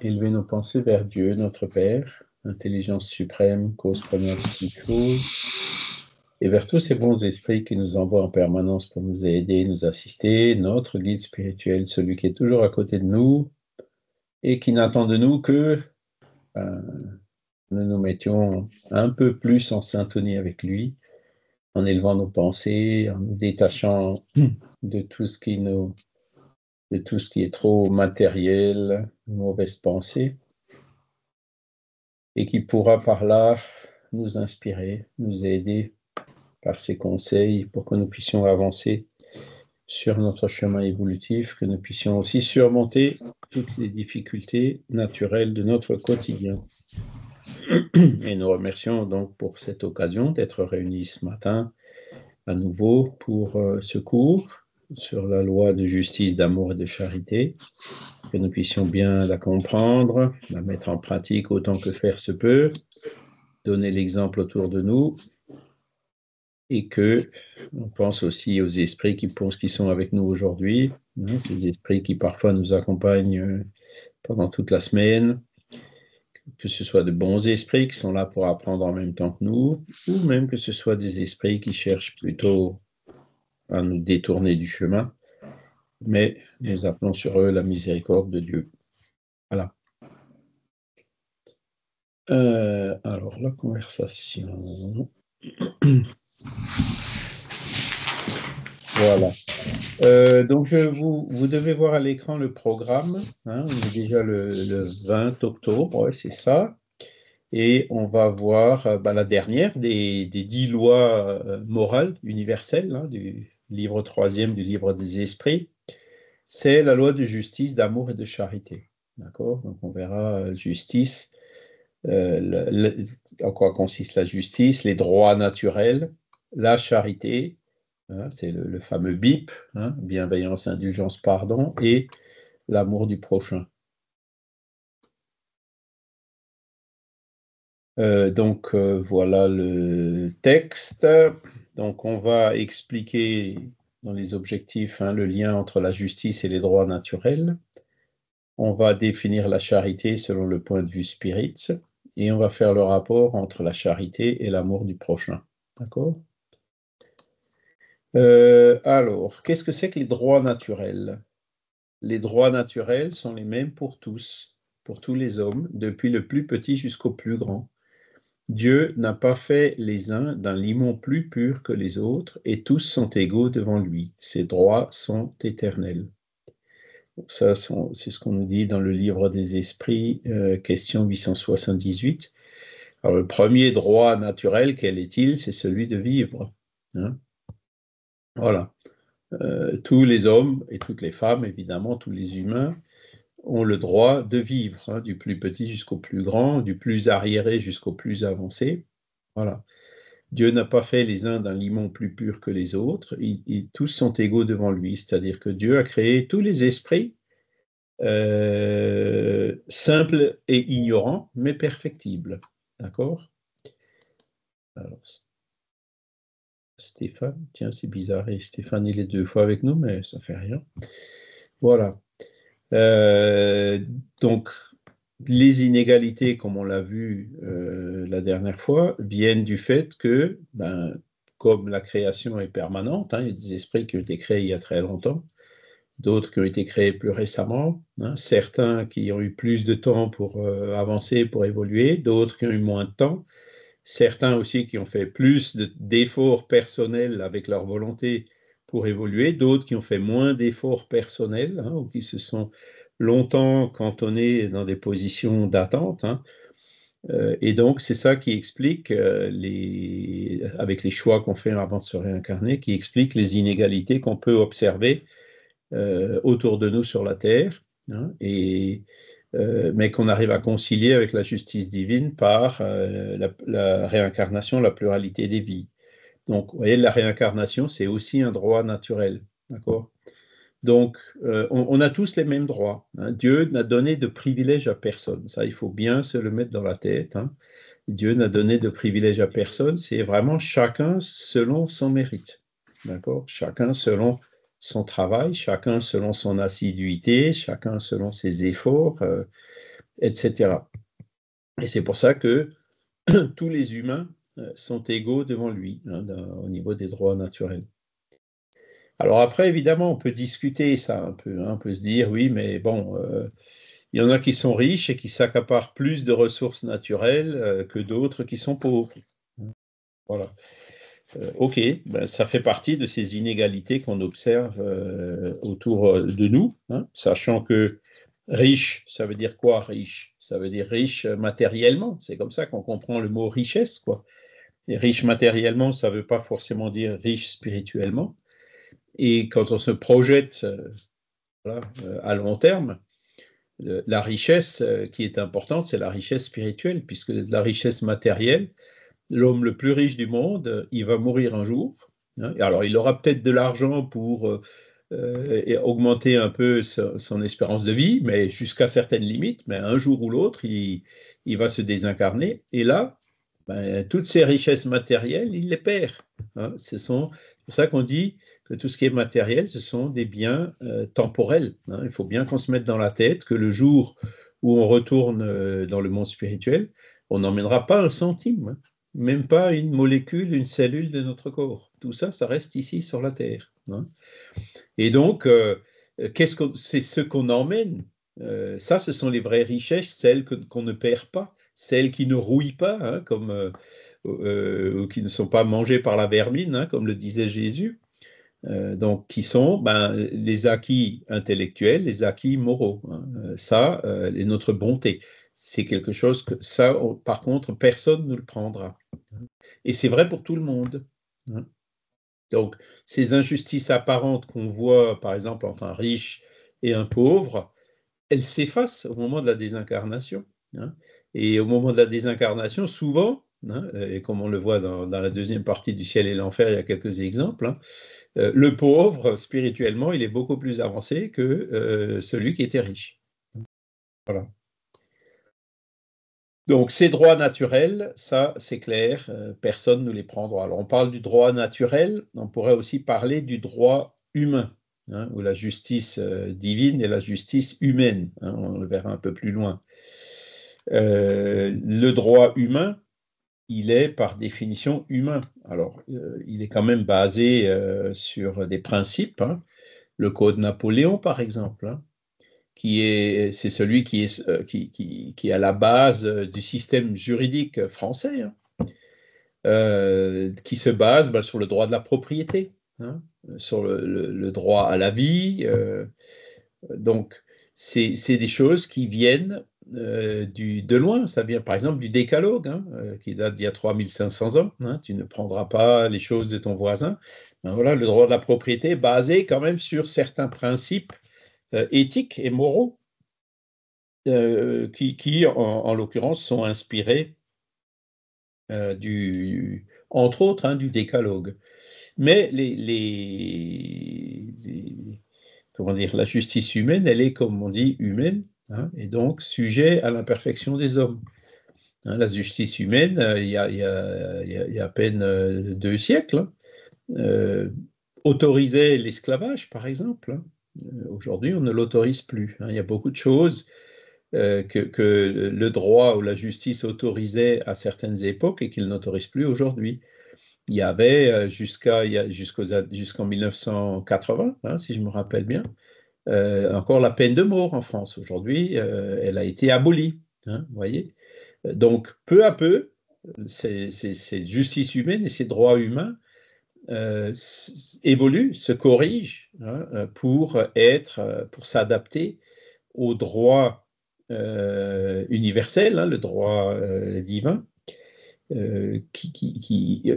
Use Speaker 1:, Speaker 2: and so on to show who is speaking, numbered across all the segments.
Speaker 1: Élever nos pensées vers Dieu, notre Père, intelligence suprême, cause première de et vers tous ces bons esprits qui nous envoient en permanence pour nous aider, nous assister, notre guide spirituel, celui qui est toujours à côté de nous et qui n'attend de nous que euh, nous nous mettions un peu plus en syntonie avec lui, en élevant nos pensées, en nous détachant de tout ce qui nous de tout ce qui est trop matériel, mauvaise pensée, et qui pourra par là nous inspirer, nous aider par ses conseils pour que nous puissions avancer sur notre chemin évolutif, que nous puissions aussi surmonter toutes les difficultés naturelles de notre quotidien. Et nous remercions donc pour cette occasion d'être réunis ce matin à nouveau pour euh, ce cours sur la loi de justice, d'amour et de charité, que nous puissions bien la comprendre, la mettre en pratique autant que faire se peut, donner l'exemple autour de nous, et que on pense aussi aux esprits qui, pensent, sont avec nous aujourd'hui, hein, ces esprits qui parfois nous accompagnent euh, pendant toute la semaine, que ce soit de bons esprits qui sont là pour apprendre en même temps que nous, ou même que ce soit des esprits qui cherchent plutôt à nous détourner du chemin, mais nous appelons sur eux la miséricorde de Dieu. Voilà. Euh, alors, la conversation. Voilà. Euh, donc, je vous, vous, devez voir à l'écran le programme. Hein. on est déjà le, 20 octobre, c'est ça. Et on va voir euh, bah, la dernière des, dix lois morales universelles hein, du, livre troisième du livre des esprits, c'est la loi de justice, d'amour et de charité. D'accord Donc on verra euh, justice, euh, en quoi consiste la justice, les droits naturels, la charité, hein, c'est le, fameux BIP, hein, bienveillance, indulgence, pardon, et l'amour du prochain. Euh, donc voilà le texte. Donc on va expliquer dans les objectifs hein, le lien entre la justice et les droits naturels. On va définir la charité selon le point de vue spirituel. et on va faire le rapport entre la charité et l'amour du prochain. D'accord euh, Alors, qu'est-ce que c'est que les droits naturels Les droits naturels sont les mêmes pour tous, pour tous les hommes, depuis le plus petit jusqu'au plus grand. Dieu n'a pas fait les uns d'un limon plus pur que les autres, et tous sont égaux devant lui. Ses droits sont éternels. Ça, c'est ce qu'on nous dit dans le livre des esprits, euh, question 878. Alors, le premier droit naturel, quel est-il C'est celui de vivre. Hein voilà. Euh, tous les hommes et toutes les femmes, évidemment, tous les humains, ont le droit de vivre, hein, du plus petit jusqu'au plus grand, du plus arriéré jusqu'au plus avancé. Voilà. Dieu n'a pas fait les uns d'un limon plus pur que les autres, ils, tous sont égaux devant lui, c'est-à-dire que Dieu a créé tous les esprits, euh, simples et ignorants, mais perfectibles. D'accord Alors, Stéphane, tiens, c'est bizarre, et Stéphane, il est deux fois avec nous, mais ça fait rien. Voilà. Euh, donc, les inégalités, comme on l'a vu euh, la dernière fois, viennent du fait que, ben, comme la création est permanente, hein, il y a des esprits qui ont été créés il y a très longtemps, d'autres qui ont été créés plus récemment, hein, certains qui ont eu plus de temps pour euh, avancer, pour évoluer, d'autres qui ont eu moins de temps, certains aussi qui ont fait plus d'efforts personnels avec leur volonté pour évoluer, d'autres qui ont fait moins d'efforts personnels hein, ou qui se sont longtemps cantonnés dans des positions d'attente. Hein. Euh, et donc, c'est ça qui explique, euh, les, avec les choix qu'on fait avant de se réincarner, qui explique les inégalités qu'on peut observer euh, autour de nous sur la Terre, hein, mais qu'on arrive à concilier avec la justice divine par la réincarnation, la pluralité des vies. Donc, vous voyez, la réincarnation, c'est aussi un droit naturel. D'accord Donc, euh, on, a tous les mêmes droits. Hein. Dieu n'a donné de privilèges à personne. Ça, il faut bien se le mettre dans la tête. Hein. Dieu n'a donné de privilège à personne. C'est vraiment chacun selon son mérite. D'accord Chacun selon son travail, chacun selon son assiduité, chacun selon ses efforts, euh, etc. Et c'est pour ça que tous les humains euh, sont égaux devant lui hein, au niveau des droits naturels. Alors après, évidemment, on peut discuter ça un peu. Hein. on peut se dire, oui, mais bon, euh, il y en a qui sont riches et qui s'accaparent plus de ressources naturelles euh, que d'autres qui sont pauvres. Voilà. ok, ben, ça fait partie de ces inégalités qu'on observe autour de nous, hein. sachant que Riche, ça veut dire quoi riche Ça veut dire riche matériellement. C'est comme ça qu'on comprend le mot richesse, quoi riche matériellement, ça ne veut pas forcément dire riche spirituellement. Et quand on se projette euh, euh, à long terme, la richesse euh, qui est importante, c'est la richesse spirituelle, puisque la richesse matérielle, l'homme le plus riche du monde, il va mourir un jour. Hein. alors, il aura peut-être de l'argent pour augmenter un peu son, espérance de vie, mais jusqu'à certaines limites, mais un jour ou l'autre, il va se désincarner. Et là, ben, toutes ces richesses matérielles, il les perd. Hein. C'est pour ça qu'on dit que tout ce qui est matériel, ce sont des biens euh, temporels. Hein. Il faut bien qu'on se mette dans la tête que le jour où on retourne euh, dans le monde spirituel, on n'emmènera pas un centime, hein. même pas une molécule, une cellule de notre corps. Tout ça, ça reste ici sur la Terre. Et donc, euh, c'est ce qu'on emmène ça, ce sont les vraies richesses, celles qu'on ne perd pas celles qui ne rouillent pas, hein, comme, euh, euh, qui ne sont pas mangées par la vermine, hein, comme le disait Jésus, euh, donc qui sont ben, les acquis intellectuels, les acquis moraux. Hein. Ça, et notre bonté. C'est quelque chose que ça, par contre, personne ne le prendra. Hein. Et c'est vrai pour tout le monde. Donc, ces injustices apparentes qu'on voit, par exemple, entre un riche et un pauvre, elles s'effacent au moment de la désincarnation. Hein. Et au moment de la désincarnation, souvent, hein, et comme on le voit dans, la deuxième partie du ciel et l'enfer, il y a quelques exemples, hein, euh, le pauvre, spirituellement, il est beaucoup plus avancé que euh, celui qui était riche. Voilà. Donc ces droits naturels, ça c'est clair, euh, personne ne les prendra. Alors on parle du droit naturel, on pourrait aussi parler du droit humain, hein, ou la justice divine et la justice humaine, on le verra un peu plus loin. Euh, le droit humain, il est par définition humain. Alors, euh, il est quand même basé euh, sur des principes. Hein. Le code Napoléon, par exemple, hein, qui est, c'est celui qui est, qui, à la base du système juridique français, hein. qui se base bah, sur le droit de la propriété, sur le, le, droit à la vie. donc, c'est des choses qui viennent euh, du, de loin, ça vient par exemple du décalogue, hein, euh, qui date d'il y a 3500 ans. Hein, tu ne prendras pas les choses de ton voisin. Ben voilà, le droit de la propriété basé quand même sur certains principes euh, éthiques et moraux qui, en, l'occurrence, sont inspirés du, entre autres, hein, du décalogue. Mais les, les, comment dire, la justice humaine, elle est, comme on dit, humaine Hein. et donc sujet à l'imperfection des hommes. Hein, la justice humaine, il, y a, à peine euh, deux siècles, hein. euh, autorisait l'esclavage, par exemple. Euh, aujourd'hui, on ne l'autorise plus. Il y a beaucoup de choses que, le droit ou la justice autorisait à certaines époques et qu'il n'autorise plus aujourd'hui. Il y avait jusqu'à jusqu'en 1980, si je me rappelle bien, euh, encore la peine de mort en France. Aujourd'hui, euh, elle a été abolie. Hein, voyez Donc, peu à peu, ces, justices humaines et ces droits humains euh, évoluent, se corrigent hein, pour être, pour s'adapter au droit universel, hein, le droit divin,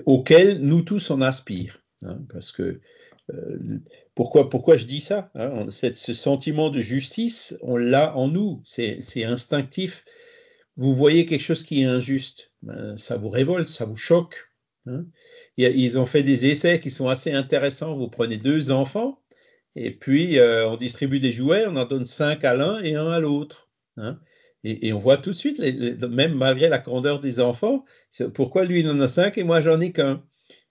Speaker 1: auquel nous tous on aspire. parce que pourquoi, pourquoi je dis ça hein, Ce sentiment de justice, on l'a en nous, c'est instinctif. Vous voyez quelque chose qui est injuste, ben, ça vous révolte, ça vous choque. Hein. Ils ont fait des essais qui sont assez intéressants. Vous prenez deux enfants et puis euh, on distribue des jouets, on en donne cinq à l'un et un à l'autre. Hein. et, on voit tout de suite, même malgré la grandeur des enfants, pourquoi lui il en a cinq et moi j'en ai qu'un.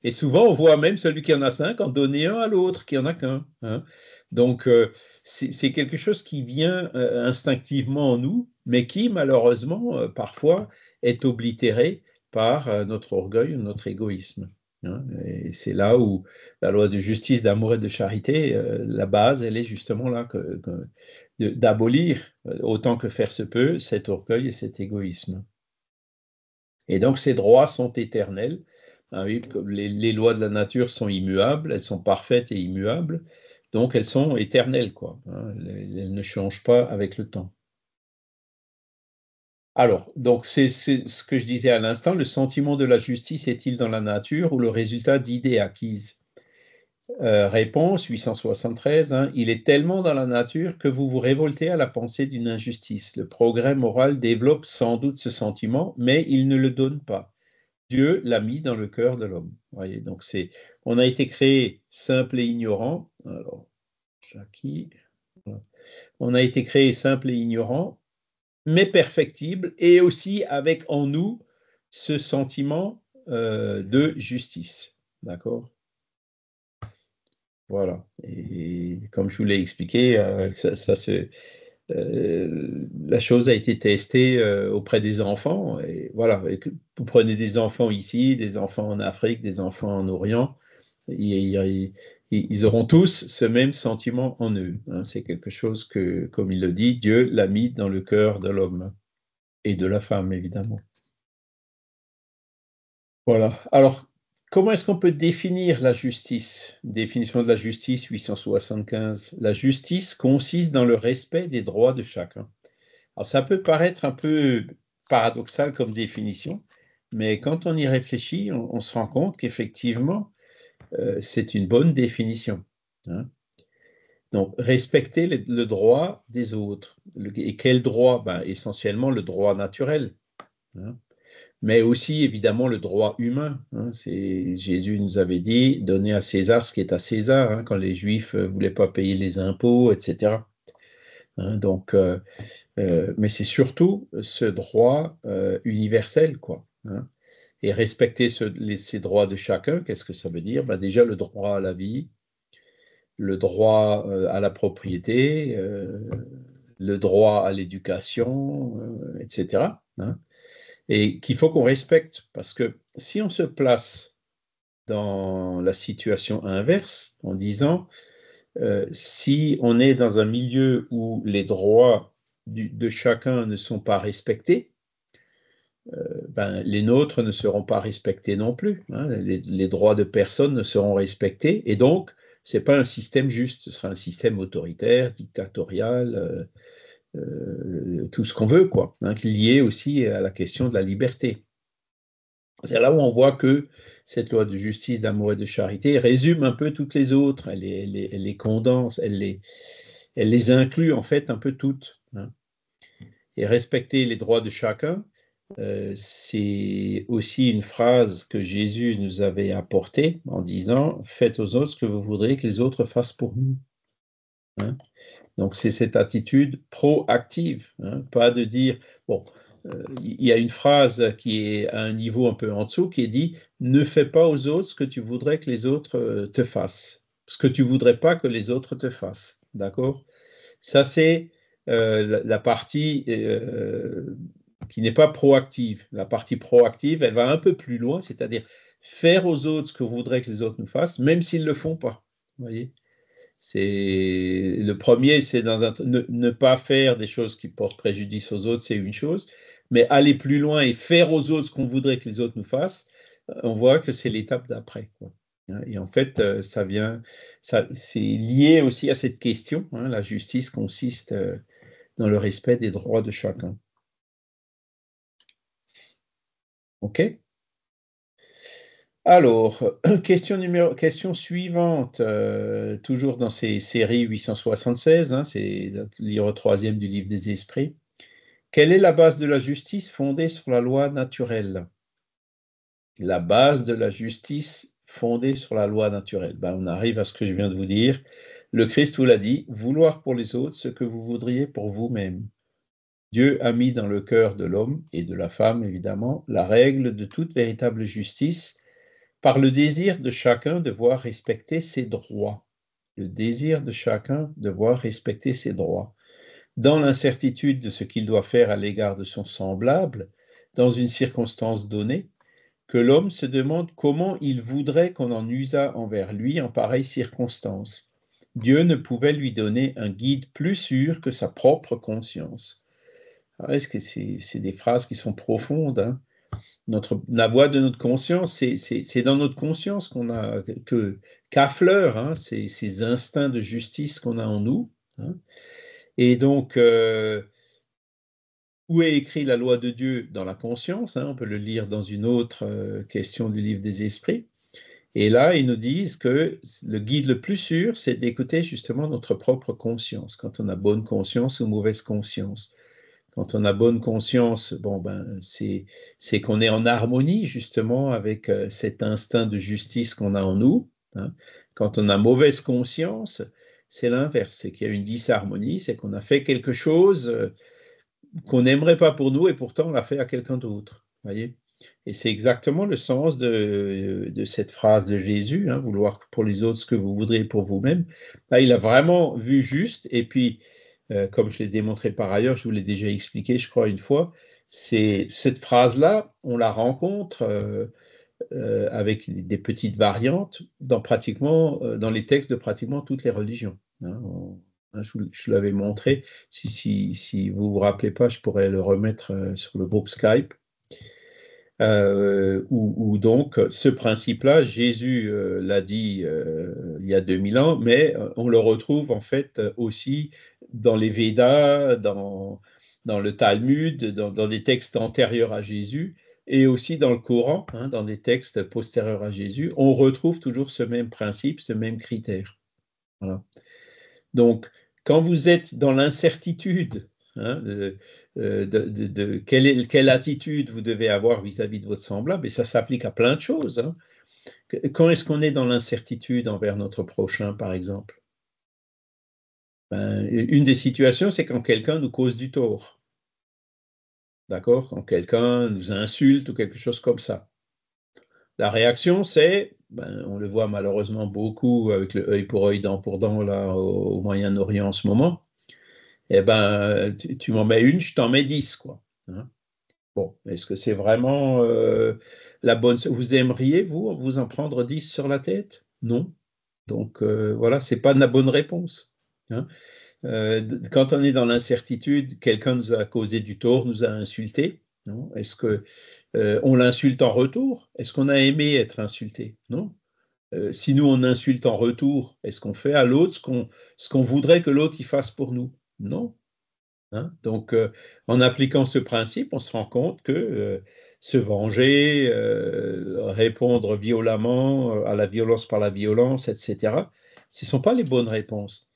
Speaker 1: Et souvent, on voit même celui qui en a cinq en donner un à l'autre qui en a qu'un. Hein. Donc, euh, c'est quelque chose qui vient euh, instinctivement en nous, mais qui, malheureusement, euh, parfois, est oblitéré par notre orgueil ou notre égoïsme. Hein. Et c'est là où la loi de justice, d'amour et de charité, la base, elle est justement là, que, d'abolir autant que faire se peut cet orgueil et cet égoïsme. Et donc, ces droits sont éternels ah les, lois de la nature sont immuables, elles sont parfaites et immuables, donc elles sont éternelles, quoi. Hein, elles, ne changent pas avec le temps. Alors, donc c'est ce que je disais à l'instant, le sentiment de la justice est-il dans la nature ou le résultat d'idées acquises euh, Réponse 873, hein, il est tellement dans la nature que vous vous révoltez à la pensée d'une injustice. Le progrès moral développe sans doute ce sentiment, mais il ne le donne pas. Dieu l'a mis dans le cœur de l'homme. Voyez, donc c'est, on a été créé simple et ignorant. Alors, Jackie, on a été créé simple et ignorant, mais perfectible, et aussi avec en nous ce sentiment euh, de justice. D'accord Voilà. Et, comme je vous l'ai expliqué, euh, ça se euh, la chose a été testée euh, auprès des enfants. Et voilà, vous prenez des enfants ici, des enfants en Afrique, des enfants en Orient, ils, auront tous ce même sentiment en eux. Hein. C'est quelque chose que, comme il le dit, Dieu l'a mis dans le cœur de l'homme et de la femme, évidemment. Voilà. Alors, Comment est-ce qu'on peut définir la justice Définition de la justice 875. La justice consiste dans le respect des droits de chacun. Alors ça peut paraître un peu paradoxal comme définition, mais quand on y réfléchit, on, se rend compte qu'effectivement, euh, c'est une bonne définition. Hein. Donc, respecter le, droit des autres. et quel droit ben, Essentiellement le droit naturel. Hein mais aussi évidemment le droit humain. Hein. Jésus nous avait dit donner à César ce qui est à César hein, quand les Juifs ne euh, voulaient pas payer les impôts, etc. Hein. donc, euh, euh, mais c'est surtout ce droit universel, quoi. Hein. et respecter ces droits de chacun, qu'est-ce que ça veut dire ben, Déjà le droit à la vie, le droit à la propriété, le droit à l'éducation, etc et qu'il faut qu'on respecte. Parce que si on se place dans la situation inverse en disant, euh, si on est dans un milieu où les droits de chacun ne sont pas respectés, euh, ben, les nôtres ne seront pas respectés non plus. Hein. Les, droits de personne ne seront respectés. Et donc, ce n'est pas un système juste, ce sera un système autoritaire, dictatorial. Euh, euh, tout ce qu'on veut, quoi, hein, lié aussi à la question de la liberté. C'est là où on voit que cette loi de justice, d'amour et de charité résume un peu toutes les autres, elle les, condense, elle les, elle les inclut en fait un peu toutes. Hein. Et respecter les droits de chacun, euh, c'est aussi une phrase que Jésus nous avait apportée en disant Faites aux autres ce que vous voudrez que les autres fassent pour nous. Hein. Donc c'est cette attitude proactive, hein. pas de dire, bon, euh, il y a une phrase qui est à un niveau un peu en dessous qui est dit, ne fais pas aux autres ce que tu voudrais que les autres euh, te fassent, ce que tu voudrais pas que les autres te fassent. D'accord Ça c'est euh, la, partie qui n'est pas proactive. La partie proactive, elle va un peu plus loin, c'est-à-dire faire aux autres ce que vous voudrez que les autres nous fassent, même s'ils ne le font pas. Voyez le premier, c'est ne, pas faire des choses qui portent préjudice aux autres, c'est une chose, mais aller plus loin et faire aux autres ce qu'on voudrait que les autres nous fassent, on voit que c'est l'étape d'après. Et en fait, euh, ça vient, c'est lié aussi à cette question. Hein. la justice consiste euh, dans le respect des droits de chacun. OK alors, question, suivante, euh, toujours dans ces séries 876, hein, c'est c'est livre troisième du livre des esprits. Quelle est la base de la justice fondée sur la loi naturelle La base de la justice fondée sur la loi naturelle. Ben, on arrive à ce que je viens de vous dire. Le Christ vous l'a dit, vouloir pour les autres ce que vous voudriez pour vous-même. Dieu a mis dans le cœur de l'homme et de la femme, évidemment, la règle de toute véritable justice par le désir de chacun de voir respecter ses droits. Le désir de chacun de voir respecter ses droits. Dans l'incertitude de ce qu'il doit faire à l'égard de son semblable, dans une circonstance donnée, que l'homme se demande comment il voudrait qu'on en usât envers lui en pareille circonstance. Dieu ne pouvait lui donner un guide plus sûr que sa propre conscience. Ah, est-ce que c'est des phrases qui sont profondes hein? notre, la voix de notre conscience, c'est dans notre conscience qu'on a que qu'affleurent hein, ces, ces, instincts de justice qu'on a en nous. Hein. Et donc, euh, où est écrit la loi de Dieu dans la conscience hein, On peut le lire dans une autre euh, question du livre des esprits. Et là, ils nous disent que le guide le plus sûr, c'est d'écouter justement notre propre conscience, quand on a bonne conscience ou mauvaise conscience quand on a bonne conscience, bon ben c'est qu'on est en harmonie justement avec euh, cet instinct de justice qu'on a en nous. Hein. Quand on a mauvaise conscience, c'est l'inverse, c'est qu'il y a une disharmonie, c'est qu'on a fait quelque chose euh, qu'on n'aimerait pas pour nous et pourtant on l'a fait à quelqu'un d'autre. Voyez. Et c'est exactement le sens de, euh, cette phrase de Jésus, hein, vouloir pour les autres ce que vous voudrez pour vous-même. il a vraiment vu juste, et puis euh, comme je l'ai démontré par ailleurs, je vous l'ai déjà expliqué, je crois, une fois, c'est cette phrase-là, on la rencontre euh, euh, avec des petites variantes dans, pratiquement, dans les textes de pratiquement toutes les religions. Hein. je, l'avais montré, si, si, vous ne vous rappelez pas, je pourrais le remettre sur le groupe Skype. Euh, où, donc ce principe-là, Jésus l'a dit il y a 2000 ans, mais on le retrouve en fait aussi dans les Védas, dans, dans le Talmud, dans, dans, des textes antérieurs à Jésus, et aussi dans le Coran, hein, dans des textes postérieurs à Jésus, on retrouve toujours ce même principe, ce même critère. Voilà. Donc, quand vous êtes dans l'incertitude hein, euh, de, quelle, quelle, attitude vous devez avoir vis-à-vis de votre semblable, et ça s'applique à plein de choses. Hein. Quand est-ce qu'on est dans l'incertitude envers notre prochain, par exemple ben, une des situations, c'est quand quelqu'un nous cause du tort. D'accord Quand quelqu'un nous insulte ou quelque chose comme ça. La réaction, c'est, ben, on le voit malheureusement beaucoup avec le œil pour œil, dent pour dent là, au, Moyen-Orient en ce moment, eh ben, tu, m'en mets une, je t'en mets dix, quoi. Hein. Bon, est-ce que c'est vraiment euh, la bonne... Vous aimeriez, vous, vous en prendre dix sur la tête Non. Donc, euh, voilà, ce n'est pas la bonne réponse. Hein. Euh, quand on est dans l'incertitude, quelqu'un nous a causé du tort, nous a insulté. Est-ce que euh, on l'insulte en retour Est-ce qu'on a aimé être insulté Non. Euh, si nous on insulte en retour, est-ce qu'on fait à l'autre ce qu'on voudrait que l'autre y fasse pour nous Non. Hein? Donc, en appliquant ce principe, on se rend compte que se venger, répondre violemment à la violence par la violence, etc., ce ne sont pas les bonnes réponses.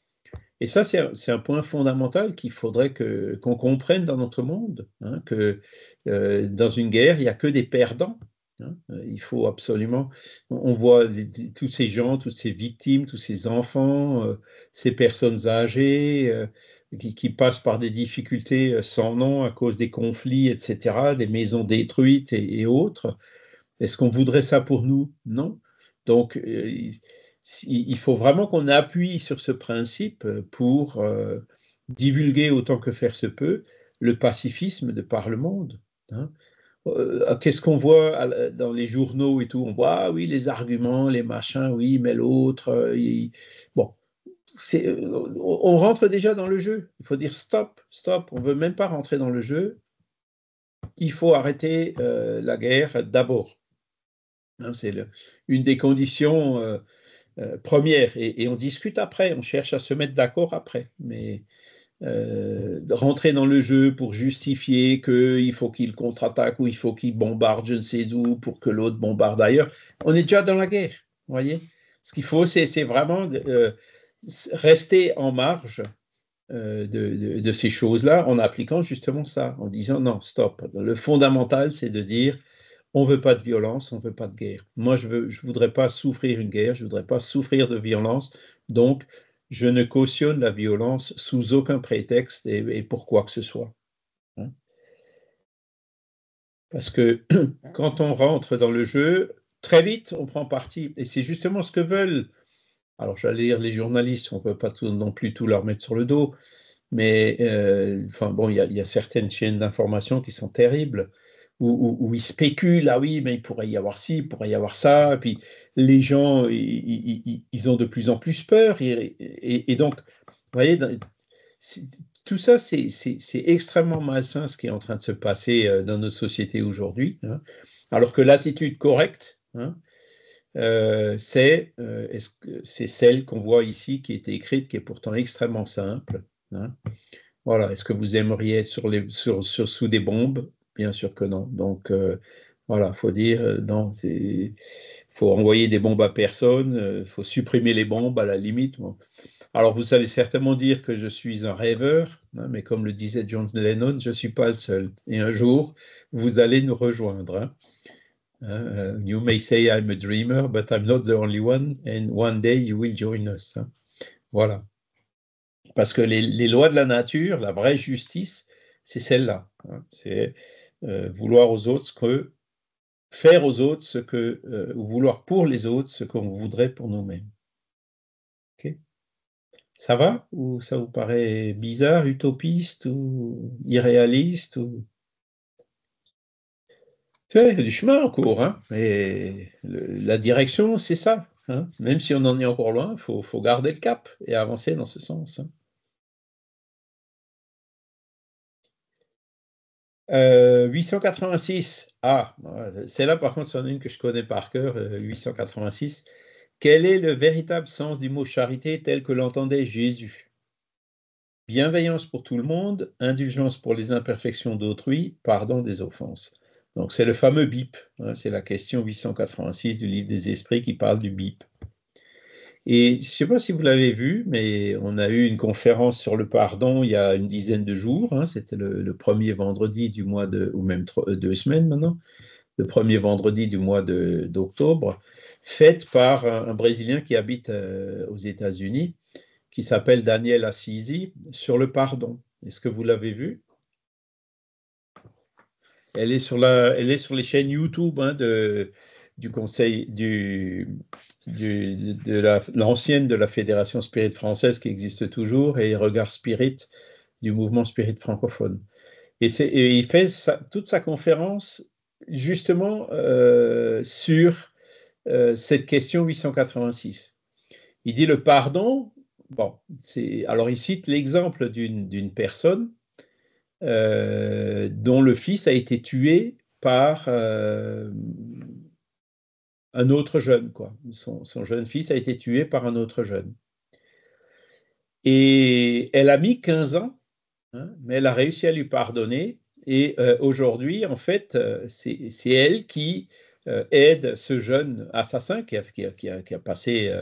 Speaker 1: Et ça, c'est un, point fondamental qu'il faudrait qu'on comprenne dans notre monde, hein, que euh, dans une guerre, il n'y a que des perdants. Hein. Il faut absolument, on voit tous ces gens, toutes ces victimes, tous ces enfants, euh, ces personnes âgées euh, qui, passent par des difficultés sans nom à cause des conflits, etc., des maisons détruites et, et autres. Est-ce qu'on voudrait ça pour nous Non. Donc, il faut vraiment qu'on appuie sur ce principe euh, pour euh, divulguer autant que faire se peut le pacifisme de par le monde. Hein. Euh, qu'est-ce qu'on voit dans les journaux et tout On voit, ah oui, les arguments, les machins, oui, mais l'autre. Bon, on rentre déjà dans le jeu. Il faut dire stop, stop, on ne veut même pas rentrer dans le jeu. Il faut arrêter la guerre d'abord. Hein, c'est une des conditions euh, première et, on discute après, on cherche à se mettre d'accord après. Mais euh, rentrer dans le jeu pour justifier qu'il faut qu'il contre-attaque ou il faut qu'il bombarde je ne sais où pour que l'autre bombarde ailleurs, on est déjà dans la guerre, voyez Ce qu'il faut, c'est vraiment euh, rester en marge de ces choses-là en appliquant justement ça, en disant non, stop. Le fondamental, c'est de dire on veut pas de violence, on veut pas de guerre. Moi, je ne voudrais pas souffrir une guerre, je ne voudrais pas souffrir de violence. Donc, je ne cautionne la violence sous aucun prétexte et, pour quoi que ce soit. Hein. Parce que quand on rentre dans le jeu, très vite, on prend parti. Et c'est justement ce que veulent. Alors, j'allais lire les journalistes, on ne peut pas non plus tout leur mettre sur le dos. Mais, euh, enfin, bon, il y, y, a certaines chaînes d'information qui sont terribles où, ils spéculent, ah oui, mais il pourrait y avoir ci, il pourrait y avoir ça. Et puis les gens, ils, ont de plus en plus peur. Et, donc, vous voyez, tout ça, c'est extrêmement malsain ce qui est en train de se passer euh, dans notre société aujourd'hui. Hein. Alors que l'attitude correcte, hein, euh, euh, c'est celle qu'on voit ici, qui est écrite, qui est pourtant extrêmement simple. Hein. Voilà, est-ce que vous aimeriez être sur, les, sur sous des bombes Bien sûr que non. Donc, voilà, euh, voilà, faut dire, euh, non, faut envoyer des bombes à personne, euh, faut supprimer les bombes à la limite. Alors, vous allez certainement dire que je suis un rêveur, hein, mais comme le disait John Lennon, je ne suis pas le seul. Et un jour, vous allez nous rejoindre. Hein. Hein, you may say I'm a dreamer, but I'm not the only one, and one day you will join us. Voilà. Parce que les, les, lois de la nature, la vraie justice, c'est celle-là. C'est euh, vouloir aux autres ce que faire aux autres ce que euh, vouloir pour les autres ce qu'on voudrait pour nous-mêmes. ça va ou ça vous paraît bizarre, utopiste ou irréaliste ou tu sais, il du chemin en cours, hein mais la direction, c'est ça. Hein. même si on en est encore loin, il faut, garder le cap et avancer dans ce sens. Hein. 886. Euh, ah, c'est là par contre, c'en une que je connais par cœur, 886. Euh, Quel est le véritable sens du mot charité tel que l'entendait Jésus Bienveillance pour tout le monde, indulgence pour les imperfections d'autrui, pardon des offenses. Donc c'est le fameux bip, hein, c'est la question 886 du livre des esprits qui parle du bip. Et je ne sais pas si vous l'avez vu, mais on a eu une conférence sur le pardon il y a une dizaine de jours. Hein. C'était le, premier vendredi du mois de, ou même euh, deux semaines maintenant, le premier vendredi du mois d'octobre, faite par un, Brésilien qui habite euh, aux États-Unis, qui s'appelle Daniel Assisi, sur le pardon. Est-ce que vous l'avez vu elle est, sur la, elle est sur les chaînes YouTube hein, de, du conseil du, du de l'ancienne de la Fédération Spirit française qui existe toujours et Regard Spirit du mouvement Spirit francophone. Et, et il fait toute sa conférence justement euh, sur euh, cette question 886. Il dit le pardon. Bon, alors il cite l'exemple d'une personne euh, dont le fils a été tué par, un autre jeune, quoi. Son, jeune fils a été tué par un autre jeune. Et elle a mis 15 ans, hein, mais elle a réussi à lui pardonner. Et euh, aujourd'hui, en fait, euh, c'est elle qui euh, aide ce jeune assassin qui a, qui a, passé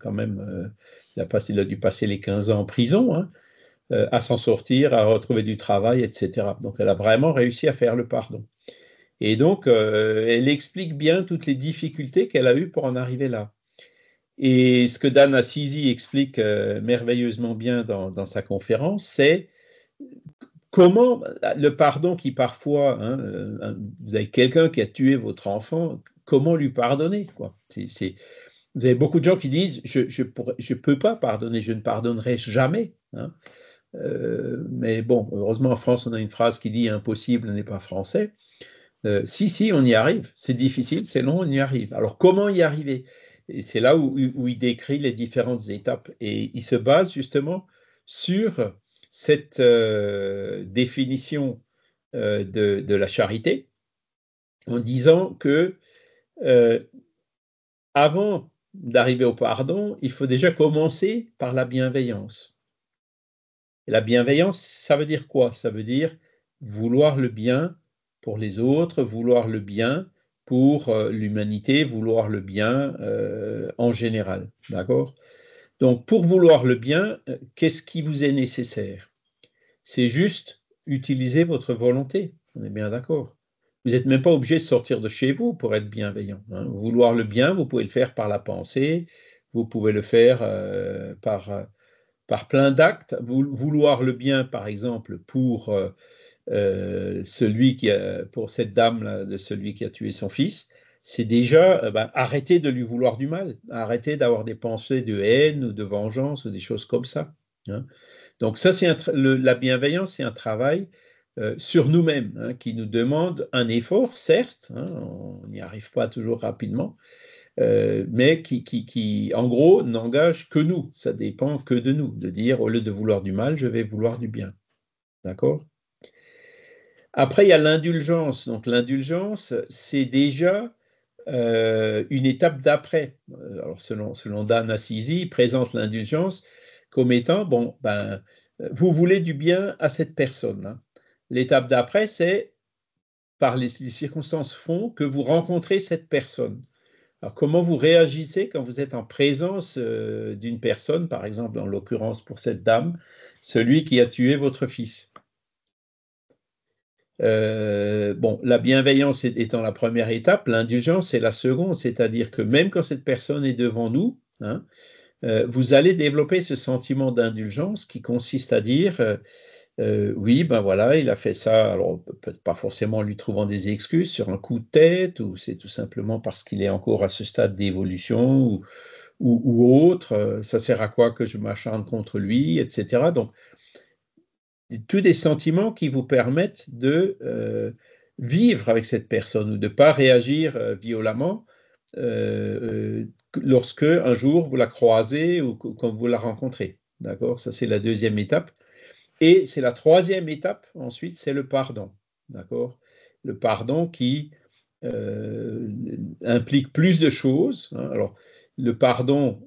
Speaker 1: quand même, il, passé, a dû passer les 15 ans en prison, hein, à s'en sortir, à retrouver du travail, etc. Donc elle a vraiment réussi à faire le pardon. Et donc, euh, elle explique bien toutes les difficultés qu'elle a eues pour en arriver là. Et ce que Dan Assisi explique euh, merveilleusement bien dans, sa conférence, c'est comment le pardon qui parfois, hein, euh, vous avez quelqu'un qui a tué votre enfant, comment lui pardonner Vous avez beaucoup de gens qui disent, je ne je je peux pas pardonner, je ne pardonnerai jamais. Hein. mais bon, heureusement en France, on a une phrase qui dit impossible n'est pas français. Euh, si, si, on y arrive. C'est difficile, c'est long, on y arrive. Alors, comment y arriver Et c'est là où, il décrit les différentes étapes. Et il se base justement sur cette euh, définition euh, de, la charité en disant que avant d'arriver au pardon, il faut déjà commencer par la bienveillance. la bienveillance, ça veut dire quoi Ça veut dire vouloir le bien pour les autres, vouloir le bien pour euh, l'humanité, vouloir le bien euh, en général. D'accord Donc, pour vouloir le bien, euh, qu'est-ce qui vous est nécessaire C'est juste utiliser votre volonté. On est bien d'accord. Vous n'êtes même pas obligé de sortir de chez vous pour être bienveillant. Hein. Vouloir le bien, vous pouvez le faire par la pensée, vous pouvez le faire par, par plein d'actes. Vouloir le bien, par exemple, pour euh, celui qui pour cette dame là, de celui qui a tué son fils, c'est déjà euh, ben, arrêter de lui vouloir du mal, arrêter d'avoir des pensées de haine ou de vengeance ou des choses comme ça. Hein. Donc ça, c'est la bienveillance, c'est un travail euh, sur nous-mêmes hein, qui nous demande un effort, certes, hein, on n'y arrive pas toujours rapidement, mais qui, qui, qui, en gros, n'engage que nous. Ça dépend que de nous, de dire, au lieu de vouloir du mal, je vais vouloir du bien. D'accord après, il y a l'indulgence. Donc l'indulgence, c'est déjà euh, une étape d'après. Euh, alors selon, selon Dan Assisi, il présente l'indulgence comme étant, bon, ben, vous voulez du bien à cette personne. Hein. L'étape d'après, c'est par les, circonstances fond que vous rencontrez cette personne. Alors, comment vous réagissez quand vous êtes en présence euh, d'une personne, par exemple, dans l'occurrence pour cette dame, celui qui a tué votre fils euh, bon, la bienveillance étant la première étape, l'indulgence est la seconde, c'est-à-dire que même quand cette personne est devant nous, hein, euh, vous allez développer ce sentiment d'indulgence qui consiste à dire euh, oui, ben voilà, il a fait ça, alors peut-être pas forcément en lui trouvant des excuses sur un coup de tête, ou c'est tout simplement parce qu'il est encore à ce stade d'évolution ou, ou, ou, autre, ça sert à quoi que je m'acharne contre lui, etc. Donc, tous des sentiments qui vous permettent de euh, vivre avec cette personne ou de ne pas réagir euh, violemment euh, lorsque un jour vous la croisez ou quand vous la rencontrez. D'accord Ça, c'est la deuxième étape. Et c'est la troisième étape, ensuite, c'est le pardon. D'accord Le pardon qui implique plus de choses. Hein. Alors, le pardon,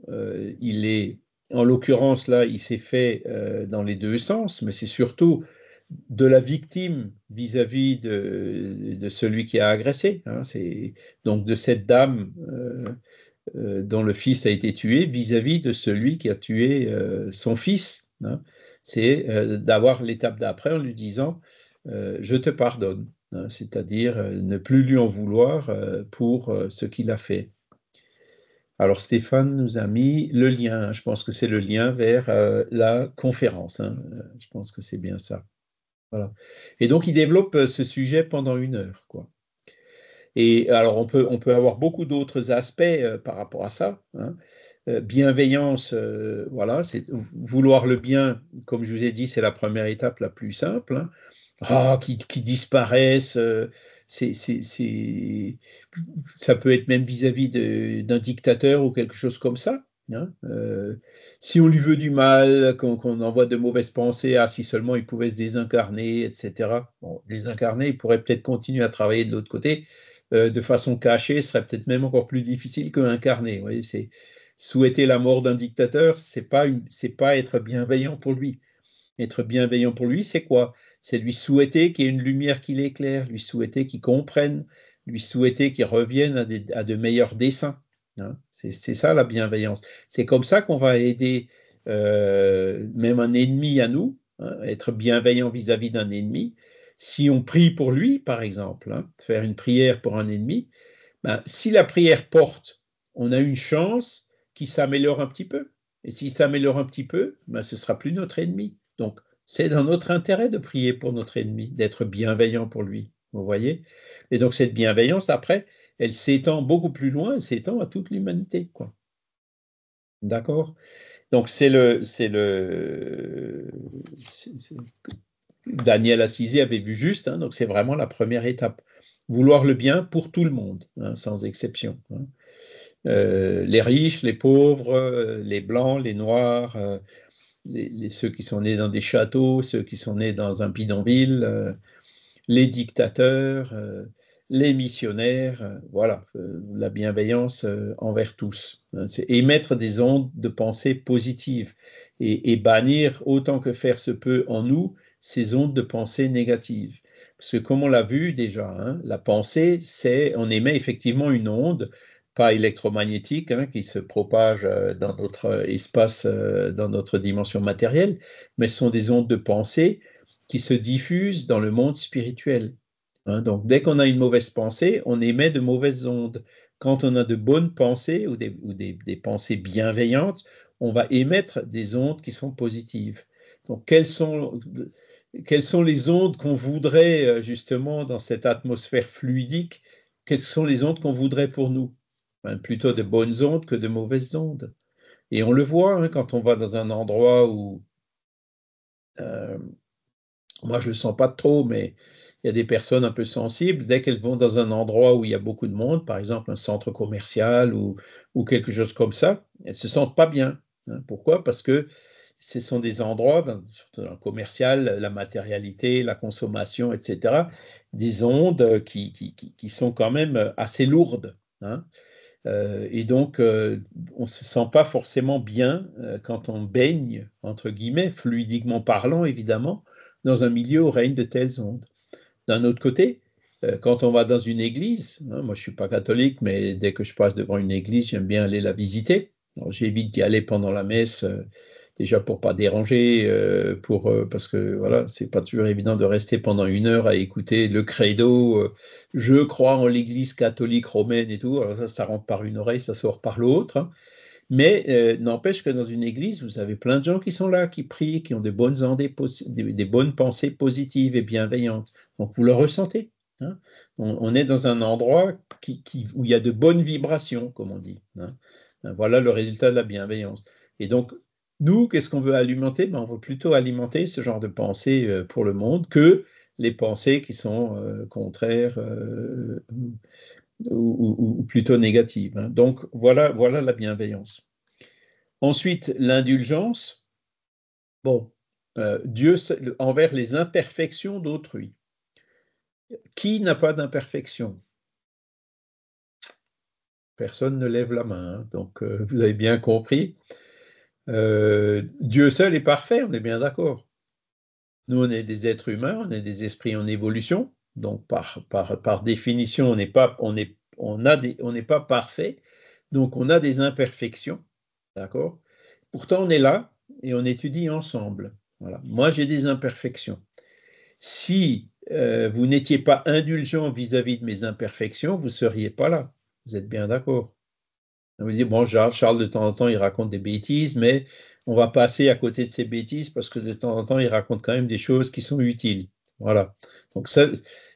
Speaker 1: il est en l'occurrence, là, il s'est fait euh, dans les deux sens, mais c'est surtout de la victime vis-à-vis de, celui qui a agressé. Hein. c'est donc de cette dame euh, euh, dont le fils a été tué vis-à-vis de celui qui a tué son fils. Hein. c'est d'avoir l'étape d'après en lui disant Je te pardonne, hein, c'est-à-dire ne plus lui en vouloir pour ce qu'il a fait. Alors Stéphane nous a mis le lien, je pense que c'est le lien vers euh, la conférence, hein. je pense que c'est bien ça. Et donc il développe euh, ce sujet pendant une heure. Quoi. Et alors on peut, on peut avoir beaucoup d'autres aspects euh, par rapport à ça. Hein. bienveillance, voilà, c'est vouloir le bien, comme je vous ai dit, c'est la première étape la plus simple. Hein. Ah, qui, disparaissent, c'est, ça peut être même vis-à-vis d'un dictateur ou quelque chose comme ça. Hein, euh, si on lui veut du mal, qu'on envoie de mauvaises pensées, ah si seulement il pouvait se désincarner, etc. Bon, désincarner, il pourrait peut-être continuer à travailler de l'autre côté euh, de façon cachée, ce serait peut-être même encore plus difficile qu'incarner. Souhaiter la mort d'un dictateur, c'est pas, pas être bienveillant pour lui. Être bienveillant pour lui, c'est quoi C'est lui souhaiter qu'il y ait une lumière qui l'éclaire, lui souhaiter qu'il comprenne, lui souhaiter qu'il revienne à, de meilleurs dessins. Hein. c'est ça la bienveillance. C'est comme ça qu'on va aider euh, même un ennemi à nous, hein, être bienveillant vis-à-vis d'un ennemi. Si on prie pour lui, par exemple, hein, faire une prière pour un ennemi, ben, si la prière porte, on a une chance qu'il s'améliore un petit peu. Et s'il s'améliore un petit peu, ben, ce sera plus notre ennemi. Donc, c'est dans notre intérêt de prier pour notre ennemi, d'être bienveillant pour lui. Vous voyez Et donc, cette bienveillance, après, elle s'étend beaucoup plus loin, elle s'étend à toute l'humanité. quoi. D'accord Donc, c'est le. C'est le Daniel Assisi avait vu juste, hein, donc c'est vraiment la première étape. Vouloir le bien pour tout le monde, hein, sans exception. Hein. Euh, les riches, les pauvres, euh, les blancs, les noirs, euh, les, ceux qui sont nés dans des châteaux, ceux qui sont nés dans un bidonville, euh, les dictateurs, euh, les missionnaires, euh, voilà, la bienveillance envers tous. Émettre hein, émettre des ondes de pensée positives et, bannir autant que faire se peut en nous ces ondes de pensée négatives. Parce que comme on l'a vu déjà, hein, la pensée, c'est, on émet effectivement une onde pas électromagnétique hein, qui se propage euh, dans notre euh, espace, euh, dans notre dimension matérielle, mais ce sont des ondes de pensée qui se diffusent dans le monde spirituel. Hein. donc dès qu'on a une mauvaise pensée, on émet de mauvaises ondes. Quand on a de bonnes pensées ou, des, ou des pensées bienveillantes, on va émettre des ondes qui sont positives. Donc quelles sont, quelles sont les ondes qu'on voudrait justement dans cette atmosphère fluidique Quelles sont les ondes qu'on voudrait pour nous plutôt de bonnes ondes que de mauvaises ondes. Et on le voit hein, quand on va dans un endroit où, euh, moi je ne le sens pas trop, mais il y a des personnes un peu sensibles, dès qu'elles vont dans un endroit où il y a beaucoup de monde, par exemple un centre commercial ou, quelque chose comme ça, elles ne se sentent pas bien. Hein. Pourquoi Parce que ce sont des endroits, surtout dans le commercial, la matérialité, la consommation, etc., des ondes qui, qui, sont quand même assez lourdes. Hein. Euh, et donc, euh, on ne se sent pas forcément bien euh, quand on baigne, entre guillemets, fluidiquement parlant, évidemment, dans un milieu où règne de telles ondes. D'un autre côté, quand on va dans une église, hein, moi je ne suis pas catholique, mais dès que je passe devant une église, j'aime bien aller la visiter. j'évite d'y aller pendant la messe déjà pour pas déranger, euh, pour, euh, parce que voilà, c'est pas toujours évident de rester pendant une heure à écouter le credo, euh, je crois en l'Église catholique romaine et tout. Alors ça, ça rentre par une oreille, ça sort par l'autre. Hein. Mais n'empêche que dans une église, vous avez plein de gens qui sont là, qui prient, qui ont de bonnes, des, bonnes pensées positives et bienveillantes. Donc vous le ressentez. Hein. On, est dans un endroit qui, où il y a de bonnes vibrations, comme on dit. Hein. Voilà le résultat de la bienveillance. Et donc, nous, qu'est-ce qu'on veut alimenter ben, On veut plutôt alimenter ce genre de pensée euh, pour le monde que les pensées qui sont euh, contraires euh, ou, plutôt négatives. Hein. Donc voilà, voilà la bienveillance. Ensuite, l'indulgence. Bon, Dieu envers les imperfections d'autrui. Qui n'a pas d'imperfection Personne ne lève la main, hein. donc vous avez bien compris. Euh, Dieu seul est parfait, on est bien d'accord. Nous, on est des êtres humains, on est des esprits en évolution, donc par, définition, on n'est pas, parfait, donc on a des imperfections, d'accord. Pourtant, on est là et on étudie ensemble. Moi, j'ai des imperfections. Si euh, vous n'étiez pas indulgent vis-à-vis de mes imperfections, vous ne seriez pas là. Vous êtes bien d'accord on me dire, bon, Charles, de temps en temps, il raconte des bêtises, mais on va passer à côté de ces bêtises parce que de temps en temps, il raconte quand même des choses qui sont utiles. Voilà. Donc ça,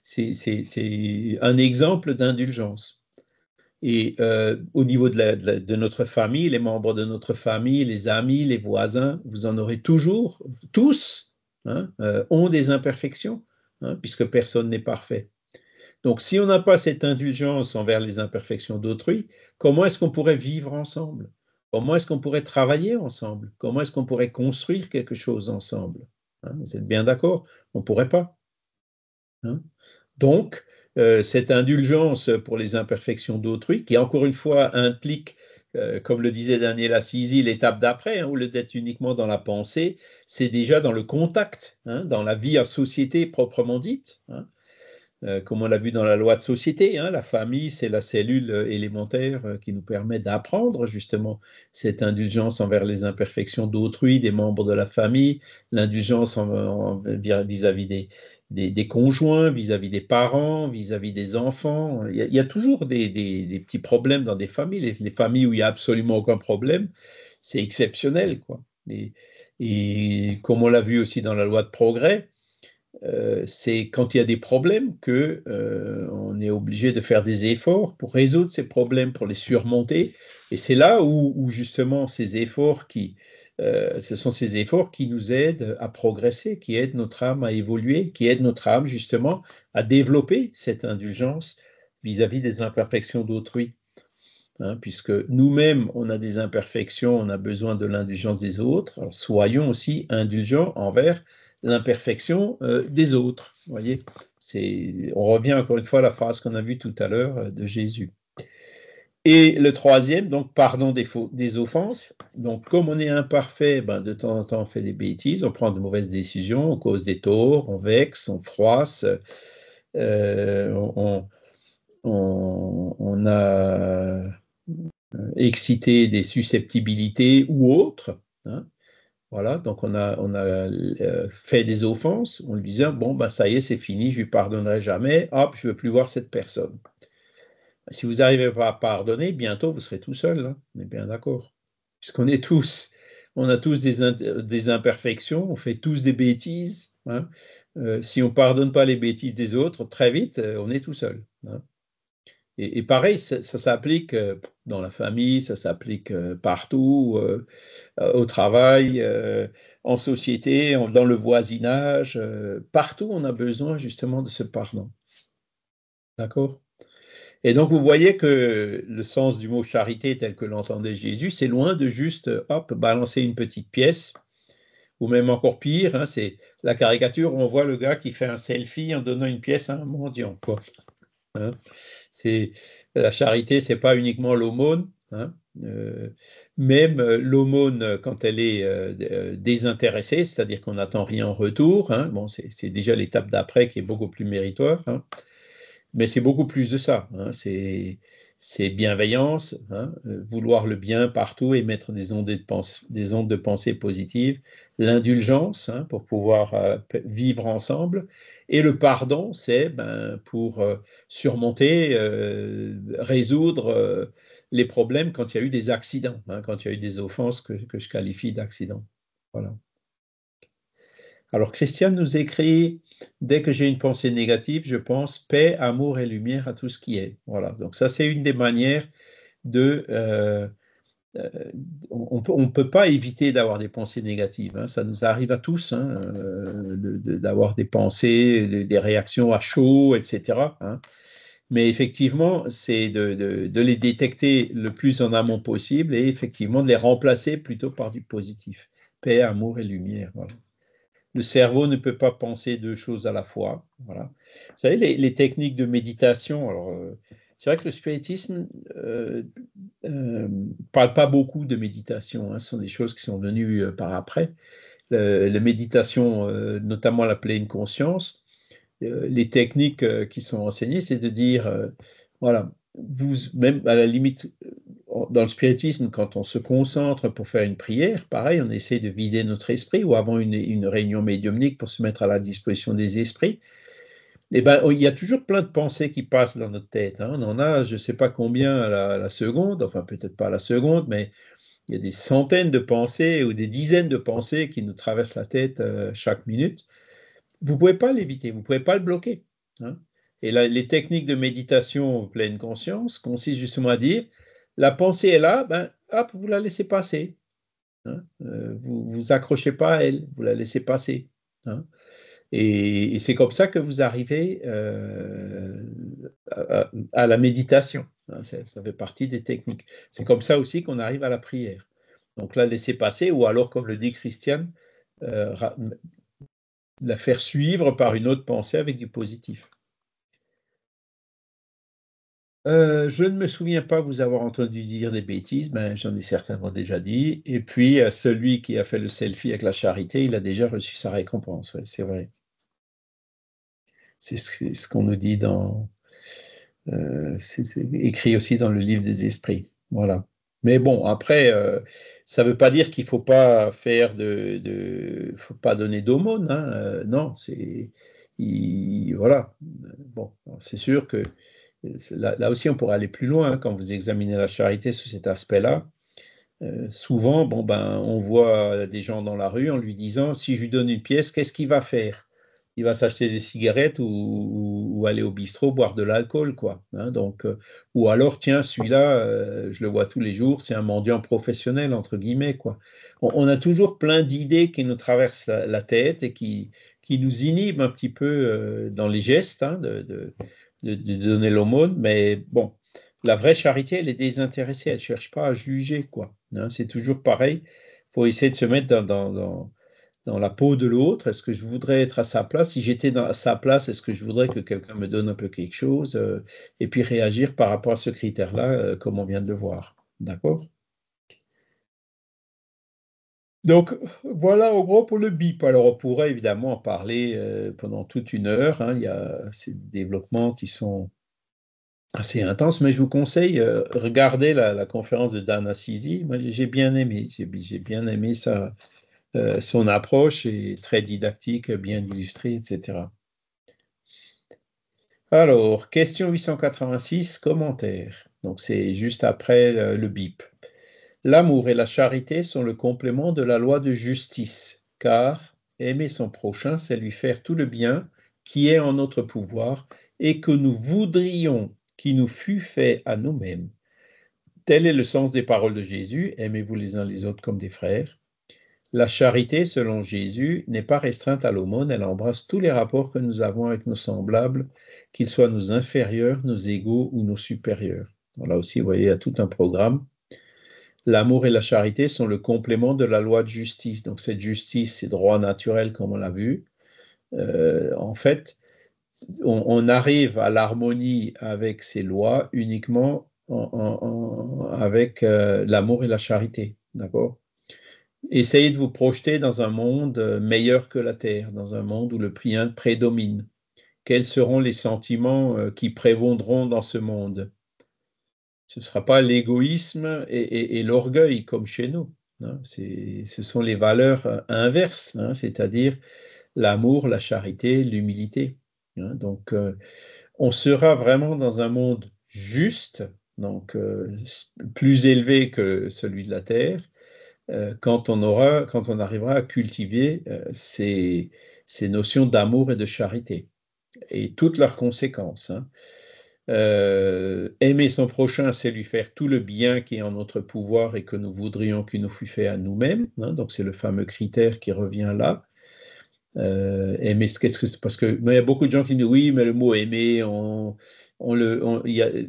Speaker 1: c'est un exemple d'indulgence. Et euh, au niveau de, de, notre famille, les membres de notre famille, les amis, les voisins, vous en aurez toujours, tous, hein, euh, ont des imperfections, hein, puisque personne n'est parfait. Donc si on n'a pas cette indulgence envers les imperfections d'autrui, comment est-ce qu'on pourrait vivre ensemble Comment est-ce qu'on pourrait travailler ensemble Comment est-ce qu'on pourrait construire quelque chose ensemble hein, Vous êtes bien d'accord On ne pourrait pas. Hein? Donc, euh, cette indulgence pour les imperfections d'autrui, qui encore une fois implique euh, comme le disait Daniel Assisi, l'étape d'après, hein, où le d'être uniquement dans la pensée, c'est déjà dans le contact, dans la vie en société proprement dite. Euh, comme on l'a vu dans la loi de société, hein, la famille, c'est la cellule euh, élémentaire euh, qui nous permet d'apprendre justement cette indulgence envers les imperfections d'autrui, des membres de la famille, l'indulgence vis-à-vis des, conjoints, vis-à-vis des parents, vis-à-vis des enfants. Il y a, toujours des, petits problèmes dans des familles. Les, familles où il n'y a absolument aucun problème, c'est exceptionnel. Quoi. et comme on l'a vu aussi dans la loi de progrès, euh, c'est quand il y a des problèmes que euh, on est obligé de faire des efforts pour résoudre ces problèmes, pour les surmonter. Et c'est là où, justement ces efforts qui, euh, ce sont ces efforts qui nous aident à progresser, qui aident notre âme à évoluer, qui aident notre âme justement à développer cette indulgence vis-à-vis des imperfections d'autrui. Hein, puisque nous-mêmes, on a des imperfections, on a besoin de l'indulgence des autres. Alors, soyons aussi indulgents envers l'imperfection euh, des autres. Voyez, on revient encore une fois à la phrase qu'on a vue tout à l'heure euh, de Jésus. Et le troisième, donc pardon des, des offenses. Donc comme on est imparfait, ben, de temps en temps on fait des bêtises, on prend de mauvaises décisions, on cause des torts, on vexe, on froisse, euh, on, a excité des susceptibilités ou autres. Hein. Voilà, donc on a, euh, fait des offenses, on lui disait, bon, ben ça y est, c'est fini, je lui pardonnerai jamais, hop, je ne veux plus voir cette personne. Si vous n'arrivez pas à pardonner, bientôt vous serez tout seul, hein. on est bien d'accord. Puisqu'on est tous, on a tous des, imperfections, on fait tous des bêtises. Hein. Euh, si on ne pardonne pas les bêtises des autres, très vite, euh, on est tout seul. Hein. Et, pareil, ça, s'applique euh, dans la famille, ça s'applique euh, partout, euh, au travail, en société, dans le voisinage. partout, on a besoin justement de ce pardon. D'accord et donc, vous voyez que le sens du mot charité tel que l'entendait Jésus, c'est loin de juste, hop, balancer une petite pièce, ou même encore pire, hein, c'est la caricature où on voit le gars qui fait un selfie en donnant une pièce à un mendiant. Quoi. Hein. C'est la charité, c'est pas uniquement l'aumône. Hein, euh, même euh, l'aumône, quand elle est euh, désintéressée, c'est-à-dire qu'on n'attend rien en retour, hein, bon, c'est déjà l'étape d'après qui est beaucoup plus méritoire, hein, mais c'est beaucoup plus de ça. c'est c'est bienveillance, hein, euh, vouloir le bien partout et mettre des ondes de, des ondes de pensée positives, l'indulgence hein, pour pouvoir euh, vivre ensemble, et le pardon, c'est ben, pour euh, surmonter, résoudre les problèmes quand il y a eu des accidents, hein, quand il y a eu des offenses que, je qualifie d'accidents. Voilà. Alors Christiane nous écrit Dès que j'ai une pensée négative, je pense paix, amour et lumière à tout ce qui est. Voilà. Donc ça, c'est une des manières de... Euh, euh, on ne peut pas éviter d'avoir des pensées négatives. Hein. Ça nous arrive à tous hein, euh, d'avoir des pensées, des réactions à chaud, etc. Hein. Mais effectivement, c'est de, de, les détecter le plus en amont possible et effectivement de les remplacer plutôt par du positif. Paix, amour et lumière le cerveau ne peut pas penser deux choses à la fois. Voilà. Vous savez, les, techniques de méditation, alors, euh, c'est vrai que le spiritisme ne euh, euh, parle pas beaucoup de méditation, hein, ce sont des choses qui sont venues par après. la méditation, notamment la pleine conscience, les techniques qui sont enseignées, c'est de dire, voilà, vous, même à la limite, euh, dans le spiritisme, quand on se concentre pour faire une prière, pareil, on essaie de vider notre esprit, ou avant une, une réunion médiumnique pour se mettre à la disposition des esprits. et eh ben, il y a toujours plein de pensées qui passent dans notre tête. Hein. On en a, je ne sais pas combien à la, seconde, enfin peut-être pas à la seconde, mais il y a des centaines de pensées ou des dizaines de pensées qui nous traversent la tête euh, chaque minute. Vous ne pouvez pas l'éviter, vous ne pouvez pas le bloquer. Hein. Et les techniques de méditation pleine conscience consistent justement à dire, la pensée est là, ben, hop, vous la laissez passer. Hein. Euh, vous ne vous accrochez pas à elle, vous la laissez passer. Hein. Et, c'est comme ça que vous arrivez euh, à, la méditation. Hein. Ça, fait partie des techniques. C'est comme ça aussi qu'on arrive à la prière. Donc la laisser passer, ou alors, comme le dit Christiane, euh, la faire suivre par une autre pensée avec du positif. Euh, je ne me souviens pas vous avoir entendu dire des bêtises, ben, j'en ai certainement déjà dit. Et puis, euh, celui qui a fait le selfie avec la charité, il a déjà reçu sa récompense, c'est vrai. C'est ce, qu'on nous dit dans. Euh, c'est écrit aussi dans le livre des esprits. Voilà. Mais bon, après, ça ne veut pas dire qu'il ne faut pas faire de, faut pas donner d'aumône. Hein. non, c'est, voilà. Bon, c'est sûr que là, aussi, on pourrait aller plus loin quand vous examinez la charité sous cet aspect-là. Euh, souvent, bon, ben, on voit des gens dans la rue en lui disant si je lui donne une pièce, qu'est-ce qu'il va faire Il va s'acheter des cigarettes ou, aller au bistrot boire de l'alcool, quoi. Hein. donc, euh, ou alors, tiens, celui-là, euh, je le vois tous les jours, c'est un mendiant professionnel entre guillemets, quoi. On, a toujours plein d'idées qui nous traversent la, tête et qui qui nous inhibent un petit peu dans les gestes hein, de de, donner l'aumône, mais bon, la vraie charité, elle est désintéressée, elle ne cherche pas à juger, quoi. Hein. c'est toujours pareil, il faut essayer de se mettre dans, dans, dans, la peau de l'autre. Est-ce que je voudrais être à sa place Si j'étais à sa place, est-ce que je voudrais que quelqu'un me donne un peu quelque chose euh, Et puis réagir par rapport à ce critère-là, euh, comme on vient de le voir. D'accord donc voilà en gros pour le BIP. Alors on pourrait évidemment en parler euh, pendant toute une heure. Hein. Il y a ces développements qui sont assez intenses, mais je vous conseille, de euh, regardez la, conférence de Dan Assisi. Moi j'ai bien aimé, j'ai bien aimé sa, euh, son approche est très didactique, bien illustrée, etc. Alors, question 886, commentaire. Donc c'est juste après le BIP. L'amour et la charité sont le complément de la loi de justice, car aimer son prochain, c'est lui faire tout le bien qui est en notre pouvoir et que nous voudrions qu'il nous fût fait à nous-mêmes. Tel est le sens des paroles de Jésus, aimez-vous les uns les autres comme des frères. La charité, selon Jésus, n'est pas restreinte à l'aumône, elle embrasse tous les rapports que nous avons avec nos semblables, qu'ils soient nos inférieurs, nos égaux ou nos supérieurs. là aussi, vous voyez, il y a tout un programme L'amour et la charité sont le complément de la loi de justice. Donc cette justice, ces droit naturel, comme on l'a vu, euh, en fait, on, arrive à l'harmonie avec ces lois uniquement avec euh, l'amour et la charité. D'accord Essayez de vous projeter dans un monde euh, meilleur que la Terre, dans un monde où le bien prédomine. Quels seront les sentiments qui prévaudront dans ce monde ce ne sera pas l'égoïsme et, l'orgueil comme chez nous. Hein. Ce sont les valeurs euh, inverses, hein, c'est-à-dire l'amour, la charité, l'humilité. Hein. Donc, euh, on sera vraiment dans un monde juste, donc euh, plus élevé que celui de la terre, quand, on aura, quand on arrivera à cultiver ces, notions d'amour et de charité et toutes leurs conséquences. Euh, aimer son prochain, c'est lui faire tout le bien qui est en notre pouvoir et que nous voudrions qu'il nous fût fait à nous-mêmes. Hein. donc c'est le fameux critère qui revient là. Euh, aimer, qu'est-ce que parce que il y a beaucoup de gens qui disent oui, mais le mot aimer, le,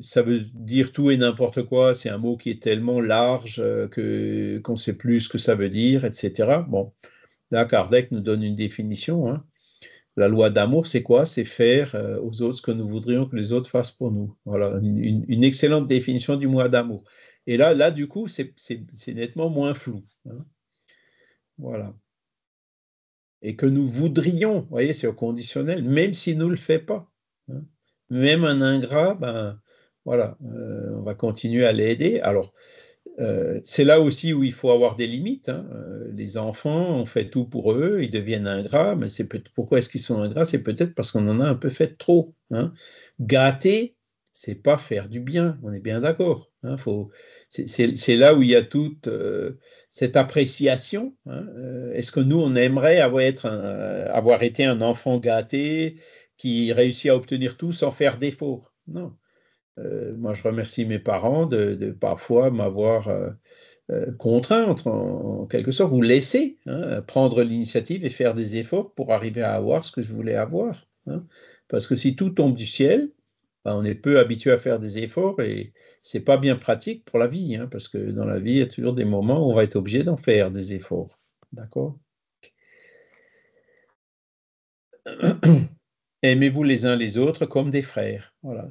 Speaker 1: ça veut dire tout et n'importe quoi. C'est un mot qui est tellement large euh, que qu'on sait plus ce que ça veut dire, etc. Bon, là Kardec nous donne une définition. Hein. La loi d'amour, c'est quoi C'est faire euh, aux autres ce que nous voudrions que les autres fassent pour nous. Voilà, une, excellente définition du mot d'amour. Et là, là, du coup, c'est nettement moins flou. Hein. Voilà. Et que nous voudrions, voyez, c'est au conditionnel, même s'il ne nous le fait pas. Hein. Même un ingrat, ben voilà, euh, on va continuer à l'aider. Alors, euh, c'est là aussi où il faut avoir des limites. Hein. Euh, les enfants, on fait tout pour eux, ils deviennent ingrats, mais pourquoi est-ce qu'ils sont ingrats C'est peut-être parce qu'on en a un peu fait trop. Hein. Gâter, c'est pas faire du bien, on est bien d'accord. Hein, c'est là où il y a toute euh, cette appréciation. Hein. Est-ce que nous, on aimerait avoir, avoir été un enfant gâté qui réussit à obtenir tout sans faire défaut Non. Euh, moi, je remercie mes parents de, parfois m'avoir euh, euh, contraint, en, quelque sorte, ou laissé hein, prendre l'initiative et faire des efforts pour arriver à avoir ce que je voulais avoir. Hein. Parce que si tout tombe du ciel, ben, on est peu habitué à faire des efforts et c'est pas bien pratique pour la vie, hein, parce que dans la vie, il y a toujours des moments où on va être obligé d'en faire des efforts. D'accord Aimez-vous les uns les autres comme des frères. Voilà,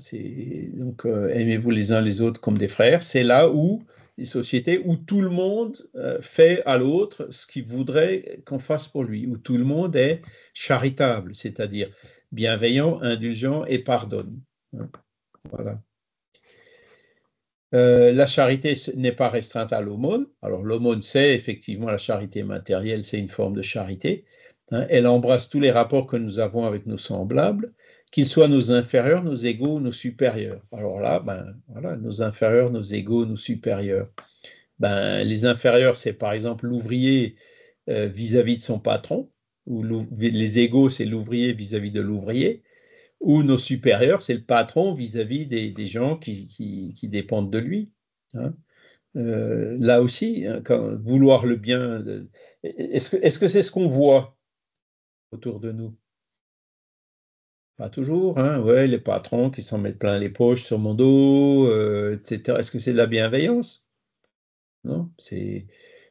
Speaker 1: donc euh, aimez-vous les uns les autres comme des frères. C'est là où les sociétés où tout le monde euh, fait à l'autre ce qu'il voudrait qu'on fasse pour lui, où tout le monde est charitable, c'est-à-dire bienveillant, indulgent et pardonne. Hein, voilà. Euh, la charité n'est pas restreinte à l'aumône. Alors l'aumône, c'est effectivement la charité matérielle, c'est une forme de charité, Hein, elle embrasse tous les rapports que nous avons avec nos semblables, qu'ils soient nos inférieurs, nos égaux, nos supérieurs. Alors là, ben, voilà, nos inférieurs, nos égaux, nos supérieurs. Ben, les inférieurs, c'est par exemple l'ouvrier euh, vis-à-vis de son patron, ou les égaux, c'est l'ouvrier vis-à-vis de l'ouvrier, ou nos supérieurs, c'est le patron vis-à-vis des, gens qui, dépendent de lui. Hein. Euh, là aussi, hein, quand, vouloir le bien, est-ce que c'est ce qu'on voit autour de nous. Pas toujours, hein, ouais, les patrons qui s'en mettent plein les poches sur mon dos, euh, etc. Est-ce que c'est de la bienveillance Non, c'est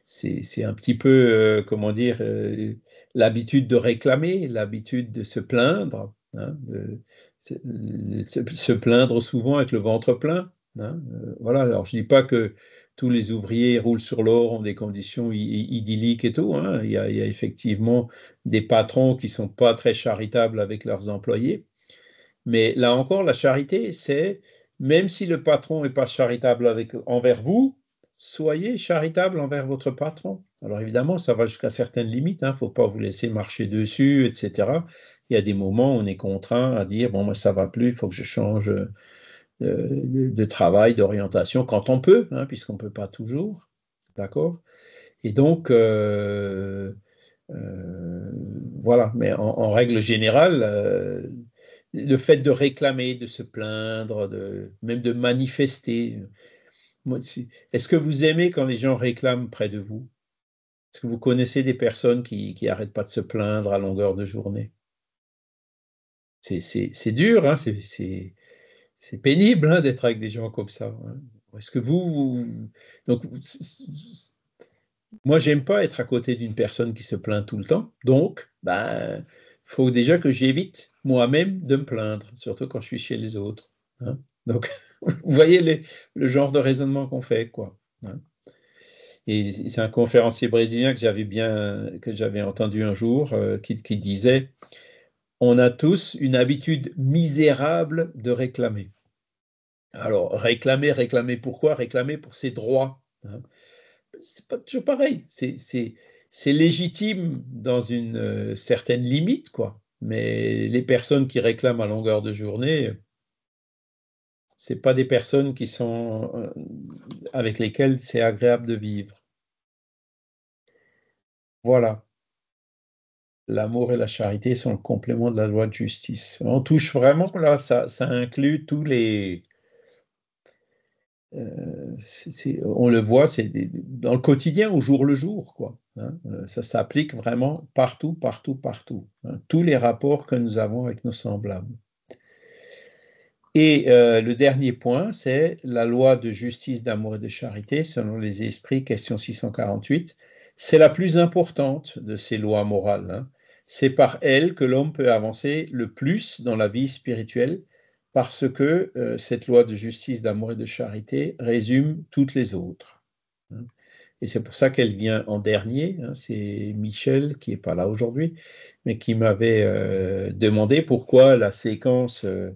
Speaker 1: c'est un petit peu, euh, comment dire, euh, l'habitude de réclamer, l'habitude de se plaindre, hein, de, se, plaindre souvent avec le ventre plein. Hein, voilà, alors je ne dis pas que tous les ouvriers roulent sur l'or, ont des conditions idylliques et tout. Hein. Il, y a, effectivement des patrons qui sont pas très charitables avec leurs employés. Mais là encore, la charité, c'est même si le patron n'est pas charitable avec, envers vous, soyez charitable envers votre patron. Alors évidemment, ça va jusqu'à certaines limites, il hein. ne faut pas vous laisser marcher dessus, etc. Il y a des moments où on est contraint à dire, bon, moi ça va plus, il faut que je change euh, de, travail, d'orientation, quand on peut, hein, puisqu'on ne peut pas toujours. D'accord Et donc, euh, euh, voilà, mais en, règle générale, euh, le fait de réclamer, de se plaindre, même de manifester. Est-ce que vous aimez quand les gens réclament près de vous Est-ce que vous connaissez des personnes qui n'arrêtent pas de se plaindre à longueur de journée C'est dur, hein, c'est c'est pénible hein, d'être avec des gens comme ça. Hein. Est-ce que vous, donc moi j'aime pas être à côté d'une personne qui se plaint tout le temps, donc ben faut déjà que j'évite moi-même de me plaindre, surtout quand je suis chez les autres. Hein. Donc vous voyez le genre de raisonnement qu'on fait quoi. Et c'est un conférencier brésilien que j'avais bien que j'avais entendu un jour euh, qui disait on a tous une habitude misérable de réclamer. Alors, réclamer, réclamer pourquoi Réclamer pour ses droits. Ce hein. C'est pas toujours pareil. C'est légitime dans une euh, certaine limite, quoi. Mais les personnes qui réclament à longueur de journée, c'est pas des personnes qui sont euh, avec lesquelles c'est agréable de vivre. Voilà. L'amour et la charité sont le complément de la loi de justice. On touche vraiment là, ça inclut tous les, euh, on le voit, c'est dans le quotidien, au jour le jour, quoi. Hein. Euh, ça s'applique vraiment partout, partout, partout. Hein. tous les rapports que nous avons avec nos semblables. Et euh, le dernier point, c'est la loi de justice, d'amour et de charité, selon les esprits, question 648. C'est la plus importante de ces lois morales. Hein. C'est par elle que l'homme peut avancer le plus dans la vie spirituelle parce que euh, cette loi de justice, d'amour et de charité résume toutes les autres. Hein. Et c'est pour ça qu'elle vient en dernier. Hein. C'est Michel qui n'est pas là aujourd'hui, mais qui m'avait euh, demandé pourquoi la séquence euh,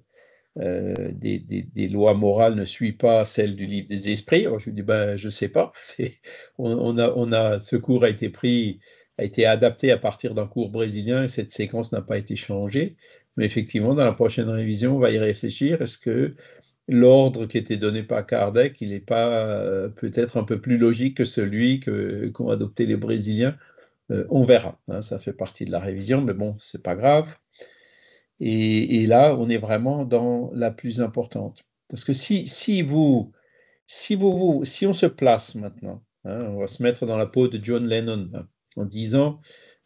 Speaker 1: des, lois morales ne suit pas celle du livre des esprits. je lui dis ben je sais pas. On, on, a, on a ce cours a été pris a été adapté à partir d'un cours brésilien et cette séquence n'a pas été changée. Mais effectivement, dans la prochaine révision, on va y réfléchir. Est-ce que l'ordre qui était donné par Kardec, il n'est pas euh, peut-être un peu plus logique que celui qu'ont adopté les Brésiliens euh, On verra. Hein. ça fait partie de la révision, mais bon, c'est pas grave. Et, là, on est vraiment dans la plus importante. Parce que si, si vous, si vous, vous, si on se place maintenant, hein, on va se mettre dans la peau de John Lennon hein, en disant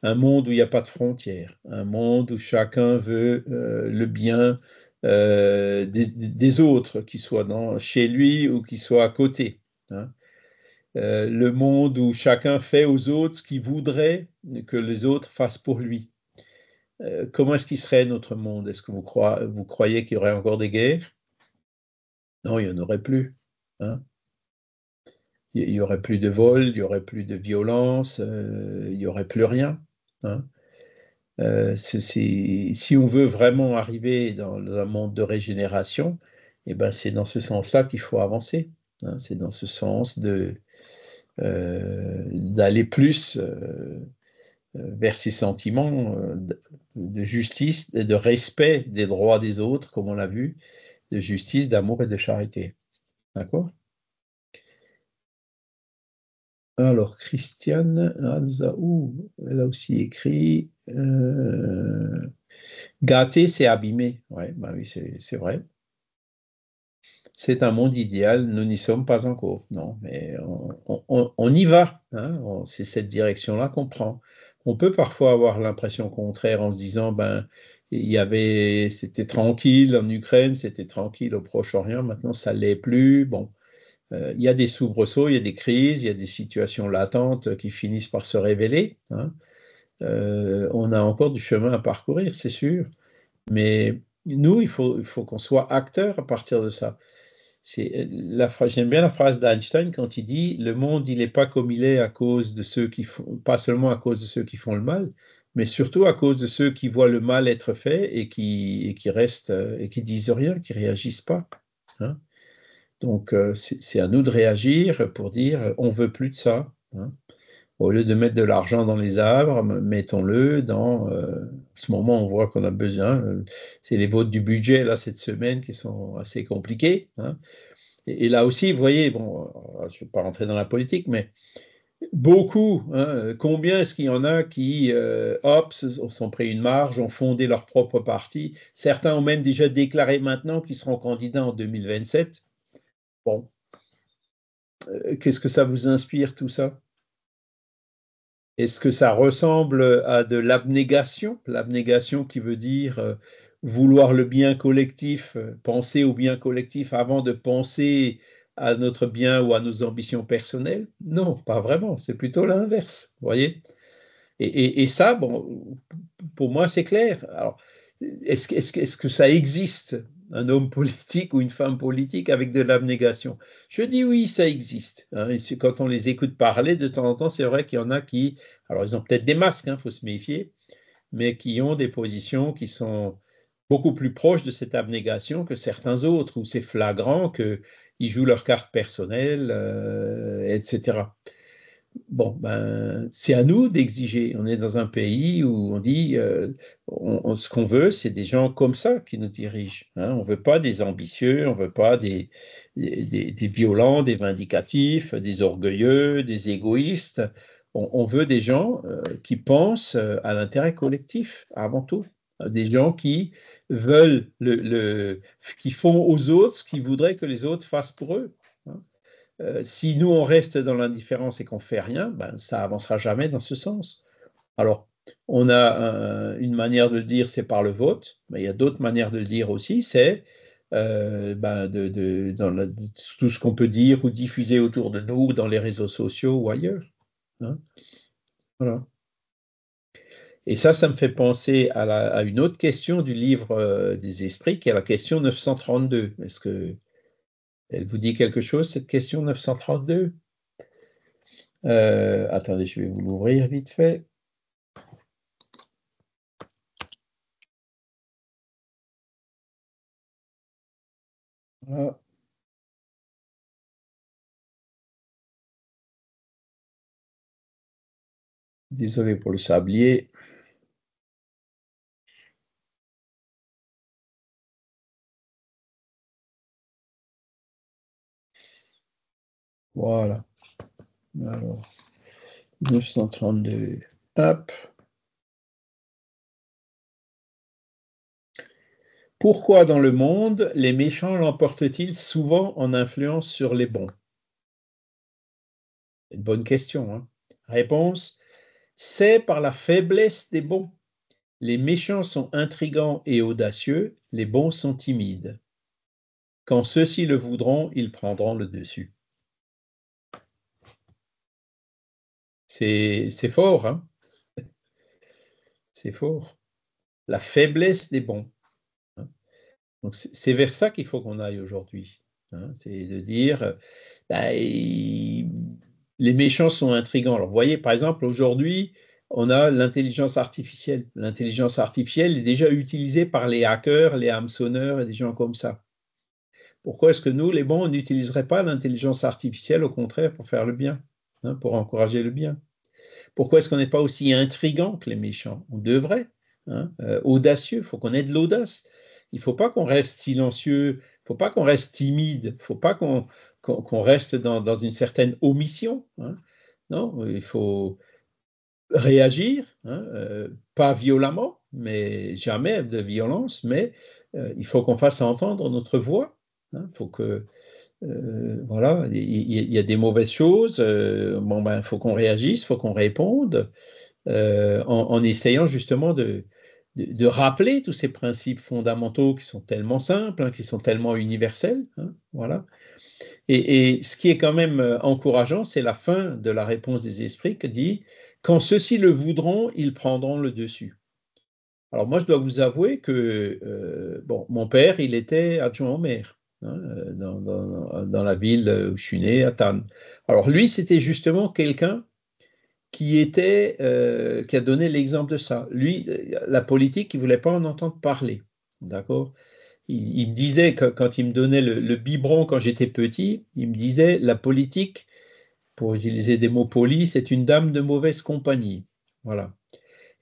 Speaker 1: un monde où il n'y a pas de frontières, un monde où chacun veut euh, le bien euh, des, autres, qu'il soient dans, chez lui ou qu'il soit à côté. Hein. Euh, le monde où chacun fait aux autres ce qu'il voudrait que les autres fassent pour lui. comment est-ce qu'il serait notre monde Est-ce que vous, croyez, qu'il y aurait encore des guerres Non, il n'y en aurait plus. Hein. il n'y aurait plus de vol, il n'y aurait plus de violence, il n'y aurait plus rien. Hein. Euh, si on veut vraiment arriver dans, un monde de régénération, et eh ben c'est dans ce sens-là qu'il faut avancer. Hein. C'est dans ce sens de euh, d'aller plus euh, vers ces sentiments de justice et de respect des droits des autres, comme on l'a vu, de justice, d'amour et de charité. D'accord alors, Christiane elle a aussi écrit euh, Gâté, c'est abîmé. Ouais, bah oui, c'est vrai. C'est un monde idéal, nous n'y sommes pas encore. Non, mais on, y va. Hein. c'est cette direction-là qu'on prend. On peut parfois avoir l'impression contraire en se disant, ben, il y avait, c'était tranquille en Ukraine, c'était tranquille au Proche-Orient, maintenant ça l'est plus. Bon, euh, il y a des soubresauts, il y a des crises, il y a des situations latentes qui finissent par se révéler. Hein. Euh, on a encore du chemin à parcourir, c'est sûr. Mais nous, il faut, il faut qu'on soit acteur à partir de ça. J'aime bien la phrase d'Einstein quand il dit Le monde, il n'est pas comme il est à cause de ceux qui font, pas seulement à cause de ceux qui font le mal, mais surtout à cause de ceux qui voient le mal être fait et qui, qui restent et qui disent rien, qui réagissent pas. Hein. Donc, euh, c'est à nous de réagir pour dire euh, on veut plus de ça. Hein. Au lieu de mettre de l'argent dans les arbres, mettons-le dans. Euh, ce moment, on voit qu'on a besoin. C'est les votes du budget, là, cette semaine, qui sont assez compliqués. Hein. Et, là aussi, vous voyez, bon, je ne vais pas rentrer dans la politique, mais beaucoup, hein, combien est-ce qu'il y en a qui, hop hop, sont pris une marge, ont fondé leur propre parti Certains ont même déjà déclaré maintenant qu'ils seront candidats en 2027. Bon. Euh, qu'est-ce que ça vous inspire tout ça Est-ce que ça ressemble à de l'abnégation L'abnégation qui veut dire euh, vouloir le bien collectif, euh, penser au bien collectif avant de penser à notre bien ou à nos ambitions personnelles Non, pas vraiment. C'est plutôt l'inverse, vous voyez et, ça, bon, pour moi, c'est clair. Alors, est-ce que ça existe un homme politique ou une femme politique avec de l'abnégation. Je dis oui, ça existe. Hein, quand on les écoute parler, de temps en temps, c'est vrai qu'il y en a qui, alors ils ont peut-être des masques, il hein, faut se méfier, mais qui ont des positions qui sont beaucoup plus proches de cette abnégation que certains autres, où c'est flagrant qu'ils jouent leur carte personnelle, euh, etc. Bon, ben, c'est à nous d'exiger. On est dans un pays où on dit euh, ce qu'on veut, c'est des gens comme ça qui nous dirigent. Hein. On ne veut pas des ambitieux, on ne veut pas des, violents, des vindicatifs, des orgueilleux, des égoïstes. On, veut des gens euh, qui pensent euh, à l'intérêt collectif avant tout. Des gens qui veulent, qui font aux autres ce qu'ils voudraient que les autres fassent pour eux. Euh, si nous, on reste dans l'indifférence et qu'on ne fait rien, ben, ça avancera jamais dans ce sens. Alors, on a une manière de le dire, c'est par le vote, mais il y a d'autres manières de le dire aussi, c'est euh, ben, dans tout ce qu'on peut dire ou diffuser autour de nous, dans les réseaux sociaux ou ailleurs. Hein. Voilà. Et ça, ça me fait penser à, une autre question du livre euh, des esprits, qui est la question 932. Est-ce que elle vous dit quelque chose, cette question 932 euh, Attendez, je vais vous l'ouvrir vite fait.
Speaker 2: Désolé pour le sablier. Voilà. Alors, 932.
Speaker 1: Pourquoi dans le monde les méchants l'emportent-ils souvent en influence sur les bons Une bonne question. Hein. Réponse c'est par la faiblesse des bons. Les méchants sont intrigants et audacieux, les bons sont timides. Quand ceux-ci le voudront, ils prendront le dessus. C'est fort, hein C'est fort. La faiblesse des bons. Hein. Donc c'est vers ça qu'il faut qu'on aille aujourd'hui. Hein. c'est de dire, bah, les méchants sont intrigants. Alors, vous voyez, par exemple, aujourd'hui, on a l'intelligence artificielle. L'intelligence artificielle est déjà utilisée par les hackers, les hameçonneurs et des gens comme ça. Pourquoi est-ce que nous, les bons, on n'utiliserait pas l'intelligence artificielle, au contraire, pour faire le bien Hein, pour encourager le bien. Pourquoi est-ce qu'on n'est pas aussi intrigant que les méchants On devrait. Hein, euh, audacieux, il faut qu'on ait de l'audace. Il ne faut pas qu'on reste silencieux, il ne faut pas qu'on reste timide, il ne faut pas qu'on reste dans, dans, une certaine omission. Hein. Non, il faut réagir, euh, pas violemment, mais jamais de violence, mais euh, il faut qu'on fasse entendre notre voix. Il faut que euh, voilà, il y, a des mauvaises choses. Euh, bon, ben, faut qu'on réagisse, il faut qu'on réponde, euh, en, essayant justement de, rappeler tous ces principes fondamentaux qui sont tellement simples, hein, qui sont tellement universels. Hein, voilà. Et, ce qui est quand même encourageant, c'est la fin de la réponse des esprits qui dit quand ceux-ci le voudront, ils prendront le dessus. Alors moi, je dois vous avouer que bon, mon père, il était adjoint au maire. Hein, euh, dans, la ville où je suis né, à Tannes. Alors lui, c'était justement quelqu'un qui était, euh, qui a donné l'exemple de ça. Lui, euh, la politique, il voulait pas en entendre parler, d'accord il, me disait, que, quand il me donnait le, le biberon quand j'étais petit, il me disait, la politique, pour utiliser des mots polis, c'est une dame de mauvaise compagnie. Voilà.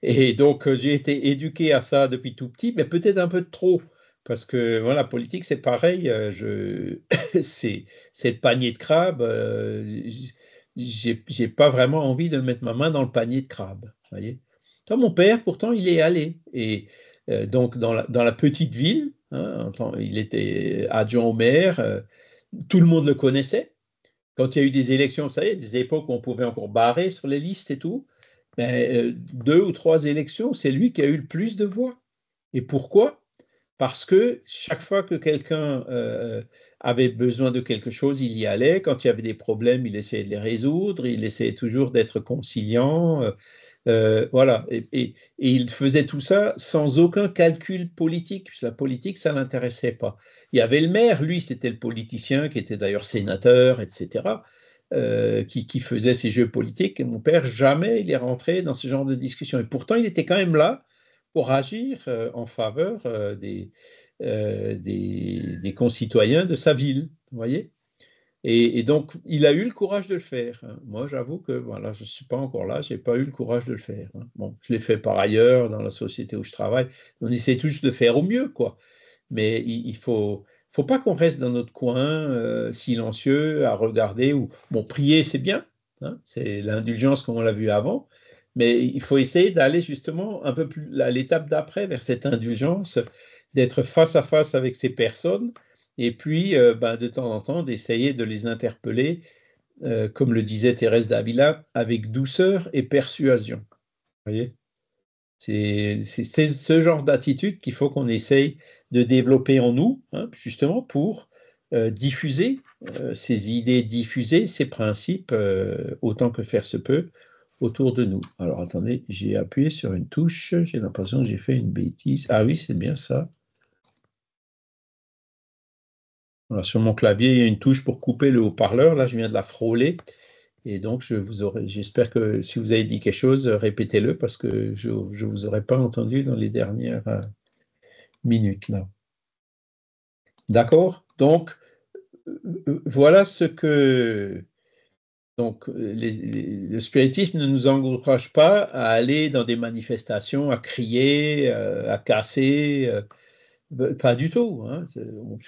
Speaker 1: Et donc, j'ai été éduqué à ça depuis tout petit, mais peut-être un peu trop. Parce que voilà, politique, c'est pareil. Euh, je... c'est le panier de crabe. Euh, j'ai pas vraiment envie de mettre ma main dans le panier de crabe. Voyez Toi, mon père, pourtant, il est allé. Et euh, donc, dans la, dans la, petite ville, hein, il était adjoint au maire. tout le monde le connaissait. Quand il y a eu des élections, vous savez, des époques où on pouvait encore barrer sur les listes et tout, deux ou trois élections, c'est lui qui a eu le plus de voix. Et pourquoi parce que chaque fois que quelqu'un euh, avait besoin de quelque chose, il y allait. Quand il y avait des problèmes, il essayait de les résoudre. Il essayait toujours d'être conciliant. Euh, euh, voilà. Et, il faisait tout ça sans aucun calcul politique, puisque la politique, ça l'intéressait pas. Il y avait le maire, lui, c'était le politicien, qui était d'ailleurs sénateur, etc., qui, faisait ses jeux politiques. Et mon père, jamais il est rentré dans ce genre de discussion. Et pourtant, il était quand même là pour agir euh, en faveur euh, euh, des, des, concitoyens de sa ville. Vous voyez et, donc, il a eu le courage de le faire. Hein. Moi, j'avoue que voilà, je ne suis pas encore là, je n'ai pas eu le courage de le faire. Hein. Bon, je l'ai fait par ailleurs dans la société où je travaille. On essaie tous de faire au mieux, quoi. Mais il, ne faut, faut pas qu'on reste dans notre coin silencieux à regarder ou bon, prier, c'est bien. Hein. c'est l'indulgence comme on l'a vu avant. Mais il faut essayer d'aller justement un peu plus à l'étape d'après, vers cette indulgence, d'être face à face avec ces personnes et puis euh, bah, de temps en temps d'essayer de les interpeller, euh, comme le disait Thérèse d'Avila, avec douceur et persuasion. voyez c'est ce genre d'attitude qu'il faut qu'on essaye de développer en nous, hein, justement pour euh, diffuser ces idées, diffuser ces principes autant que faire se peut autour de nous. Alors attendez, j'ai appuyé sur une touche, j'ai l'impression que j'ai fait une bêtise. Ah oui, c'est bien ça. Voilà, sur mon clavier, il y a une touche pour couper le haut-parleur. Là, je viens de la frôler. Et donc, je vous j'espère que si vous avez dit quelque chose, répétez-le parce que je ne vous aurais pas entendu dans les dernières euh, minutes là. D'accord Donc, euh, euh, voilà ce que donc, euh, le spiritisme ne nous encourage pas à aller dans des manifestations, à crier, euh, à casser. Euh, ben, pas du tout. Hein.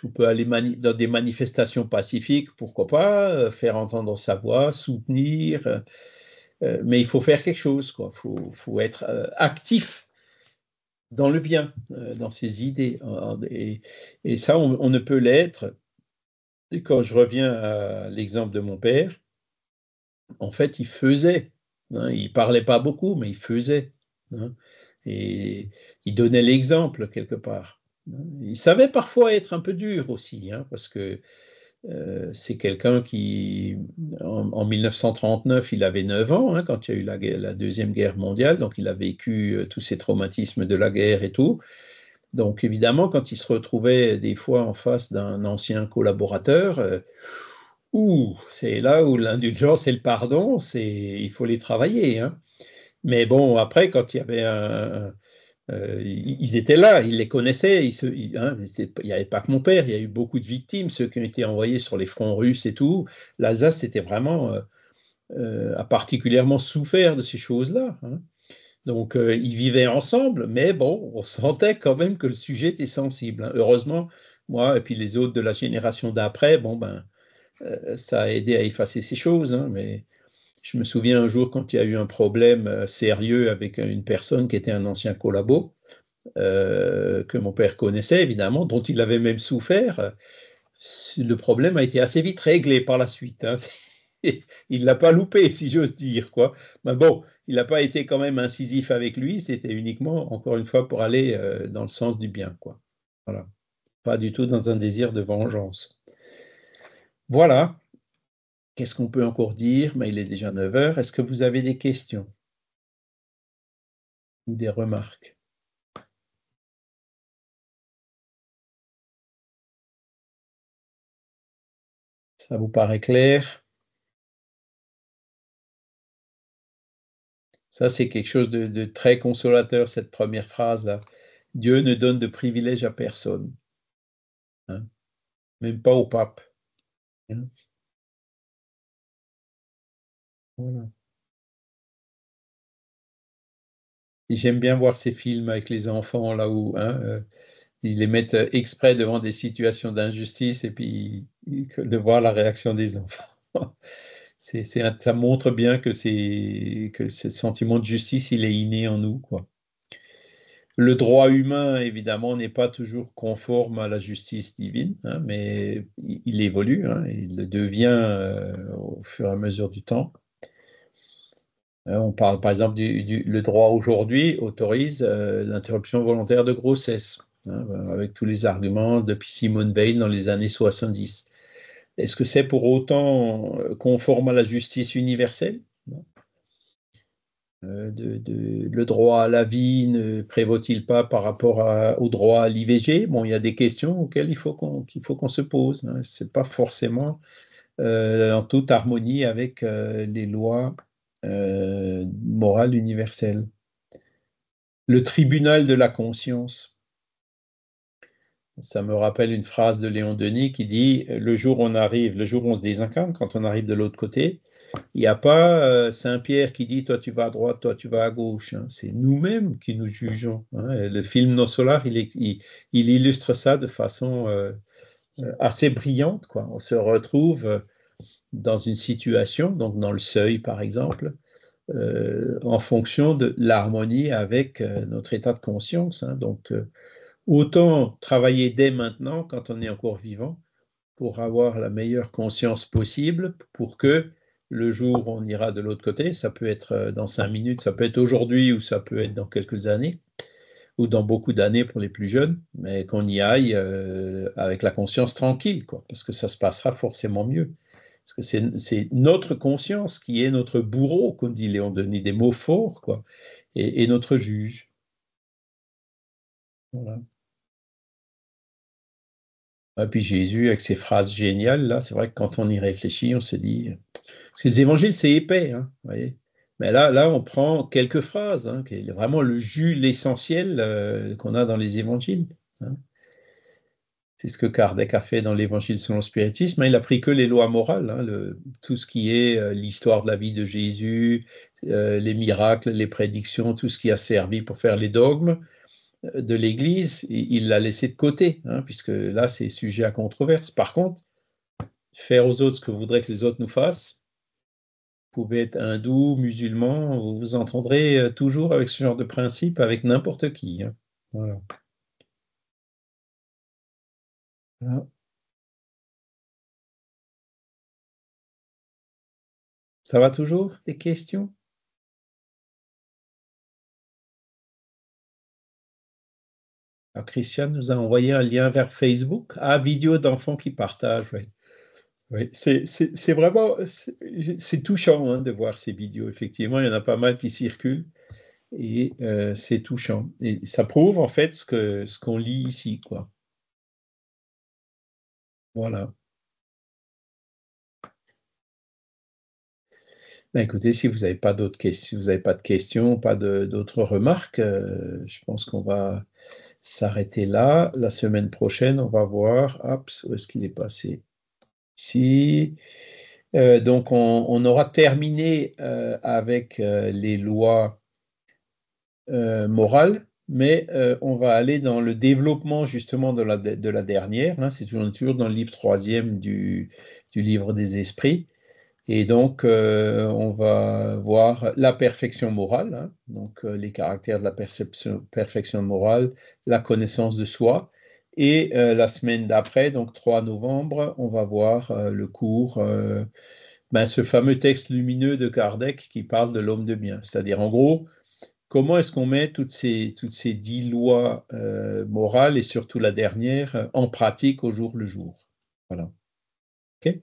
Speaker 1: On peut aller dans des manifestations pacifiques, pourquoi pas, faire entendre sa voix, soutenir. mais il faut faire quelque chose. Il faut, être actif dans le bien, dans ses idées. Et, ça, on, on ne peut l'être. Quand je reviens à l'exemple de mon père, en fait, il faisait. Hein, il parlait pas beaucoup, mais il faisait. Hein, et il donnait l'exemple quelque part. Il savait parfois être un peu dur aussi, hein, parce que euh, c'est quelqu'un qui, en, 1939, il avait 9 ans hein, quand il y a eu la, Deuxième Guerre mondiale, donc il a vécu euh, tous ces traumatismes de la guerre et tout. Donc évidemment, quand il se retrouvait des fois en face d'un ancien collaborateur, euh, Ouh, c'est là où l'indulgence et le pardon, c'est il faut les travailler. Hein. Mais bon, après, quand il y avait un, euh, ils étaient là, ils les connaissaient. Hein, il n'y avait pas que mon père, il y a eu beaucoup de victimes, ceux qui ont été envoyés sur les fronts russes et tout. L'Alsace, c'était vraiment euh, euh, a particulièrement souffert de ces choses-là. Hein. Donc, ils vivaient ensemble, mais bon, on sentait quand même que le sujet était sensible. Heureusement, moi et puis les autres de la génération d'après, bon ben, euh, ça a aidé à effacer ces choses, hein, mais je me souviens un jour quand il y a eu un problème euh, sérieux avec une personne qui était un ancien collabo, euh, que mon père connaissait évidemment, dont il avait même souffert. Le problème a été assez vite réglé par la suite. Hein. il l'a pas loupé, si j'ose dire, quoi. Mais bon, il n'a pas été quand même incisif avec lui. C'était uniquement, encore une fois, pour aller dans le sens du bien, quoi. Pas du tout dans un désir de vengeance. Voilà. Qu'est-ce qu'on peut encore dire Mais Il est déjà 9 heures. Est-ce que vous avez des questions ou des remarques Ça vous paraît clair Ça, c'est quelque chose de, très consolateur, cette première phrase-là. Dieu ne donne de privilèges à personne, hein. même pas au pape. Hein? J'aime bien voir ces films avec les enfants là où hein, euh, ils les mettent euh, exprès devant des situations d'injustice et puis de voir la réaction des enfants. c'est, ça montre bien que, que ce sentiment de justice, il est inné en nous. Quoi. Le droit humain, évidemment, n'est pas toujours conforme à la justice divine, hein, mais il évolue, hein, il il devient euh, au fur et à mesure du temps. Euh, on parle par exemple du, le droit aujourd'hui autorise euh, l'interruption volontaire de grossesse, hein, avec tous les arguments depuis Simone Veil dans les années 70. Est-ce que c'est pour autant conforme à la justice universelle euh, de, le droit à la vie ne prévaut-il pas par rapport au droit à l'IVG Bon, il y a des questions auxquelles il faut qu'on se pose. Hein. Ce n'est pas forcément euh, en toute harmonie avec euh, les lois morales universelles. Le tribunal de la conscience. Ça me rappelle une phrase de Léon Denis qui dit Le jour où on arrive, le jour où on se désincarne, quand on arrive de l'autre côté, il n'y a pas euh, Saint Pierre qui dit toi tu vas à droite, toi tu vas à gauche. Hein. C'est nous-mêmes qui nous jugeons. Hein. Le film Nos solar il, illustre ça de façon euh, euh, assez brillante. Quoi. On se retrouve dans une situation, donc dans le seuil par exemple, en fonction de l'harmonie avec notre état de conscience. Hein. Donc autant travailler dès maintenant quand on est encore vivant pour avoir la meilleure conscience possible pour que le jour où on ira de l'autre côté. Ça peut être euh, dans cinq minutes, ça peut être aujourd'hui ou ça peut être dans quelques années ou dans beaucoup d'années pour les plus jeunes, mais qu'on y aille euh, avec la conscience tranquille, quoi, parce que ça se passera forcément mieux. Parce que c'est notre conscience qui est notre bourreau, comme dit Léon Denis, des mots forts, quoi, et, et notre juge. Voilà. Et ah, puis Jésus, avec ses phrases géniales, là, c'est vrai que quand on y réfléchit, on se dit. Parce que les évangiles, c'est épais, hein, vous voyez. Mais là, là, on prend quelques phrases, hein, qui est vraiment le jus, l'essentiel euh, qu'on a dans les évangiles. Hein. C'est ce que Kardec a fait dans l'évangile selon le spiritisme. il a pris que les lois morales, tout ce qui est euh, l'histoire de la vie de Jésus, euh, les miracles, les prédictions, tout ce qui a servi pour faire les dogmes de l'Église, il l'a laissé de côté, hein, puisque là, c'est sujet à controverse. Par contre, faire aux autres ce que vous voudrez que les autres nous fassent, vous pouvez être hindou, musulman, vous vous entendrez euh, toujours avec ce genre de principe avec n'importe qui. Hein. voilà.
Speaker 2: Ça va toujours Des questions Christiane Christian nous a
Speaker 1: envoyé un lien vers Facebook. à ah, vidéo d'enfants qui partagent, c'est vraiment, c'est touchant hein, de voir ces vidéos. Effectivement, il y en a pas mal qui circulent et euh, c'est touchant. Et ça prouve en fait ce qu'on ce qu'on lit ici, quoi. Voilà. Ben écoutez, si vous n'avez pas d'autres questions, vous n'avez pas de questions, pas d'autres remarques, euh, je pense qu'on va s'arrêter là. La semaine prochaine, on va voir, où est-ce qu'il est passé Ici. Euh, donc, on, aura terminé euh, avec euh, les lois morales, mais on va aller dans le développement justement de la, de la dernière. Hein. C'est toujours, dans le livre troisième du livre des esprits. Et donc, euh, on va voir la perfection morale, hein. donc euh, les caractères de la perfection morale, la connaissance de soi. Et euh, la semaine d'après, donc 3 novembre, on va voir le cours, ben, ce fameux texte lumineux de Kardec qui parle de l'homme de bien. C'est-à-dire, en gros, comment est-ce qu'on met toutes ces, toutes ces dix lois morales et surtout la dernière en pratique au jour le jour. Voilà. OK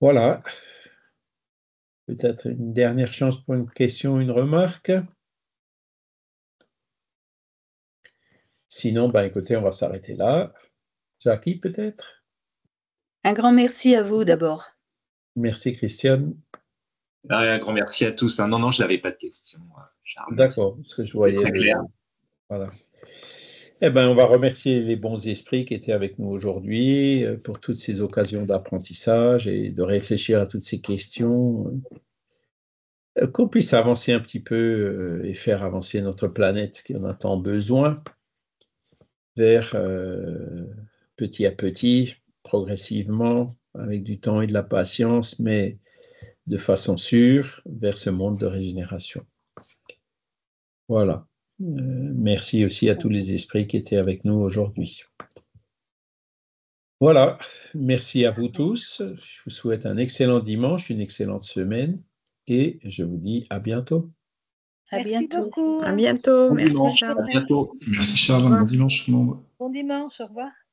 Speaker 1: voilà. Peut-être une dernière chance pour une question, une remarque. Sinon, ben, écoutez, on va s'arrêter là. Jackie, peut-être
Speaker 2: Un grand merci à vous d'abord.
Speaker 1: Merci, Christiane. Ah, un grand merci à tous. Hein. Non, non, je n'avais pas de questions. Euh, D'accord, parce que je voyais. Voilà. Eh bien, on va remercier les bons esprits qui étaient avec nous aujourd'hui euh, pour toutes ces occasions d'apprentissage et de réfléchir à toutes ces questions. Euh, qu'on puisse avancer un petit peu euh, et faire avancer notre planète qui en a tant besoin vers petit à petit, progressivement, avec du temps et de la patience, mais de façon sûre, vers ce monde de régénération. Voilà. Euh, merci aussi à tous les esprits qui étaient avec nous aujourd'hui. Voilà, merci à vous tous. Je vous souhaite un excellent dimanche, une excellente semaine et je vous dis à bientôt. À bientôt. À bientôt. merci, Charles. Merci, Charles. Bon dimanche, tout
Speaker 2: Bon dimanche. Au revoir.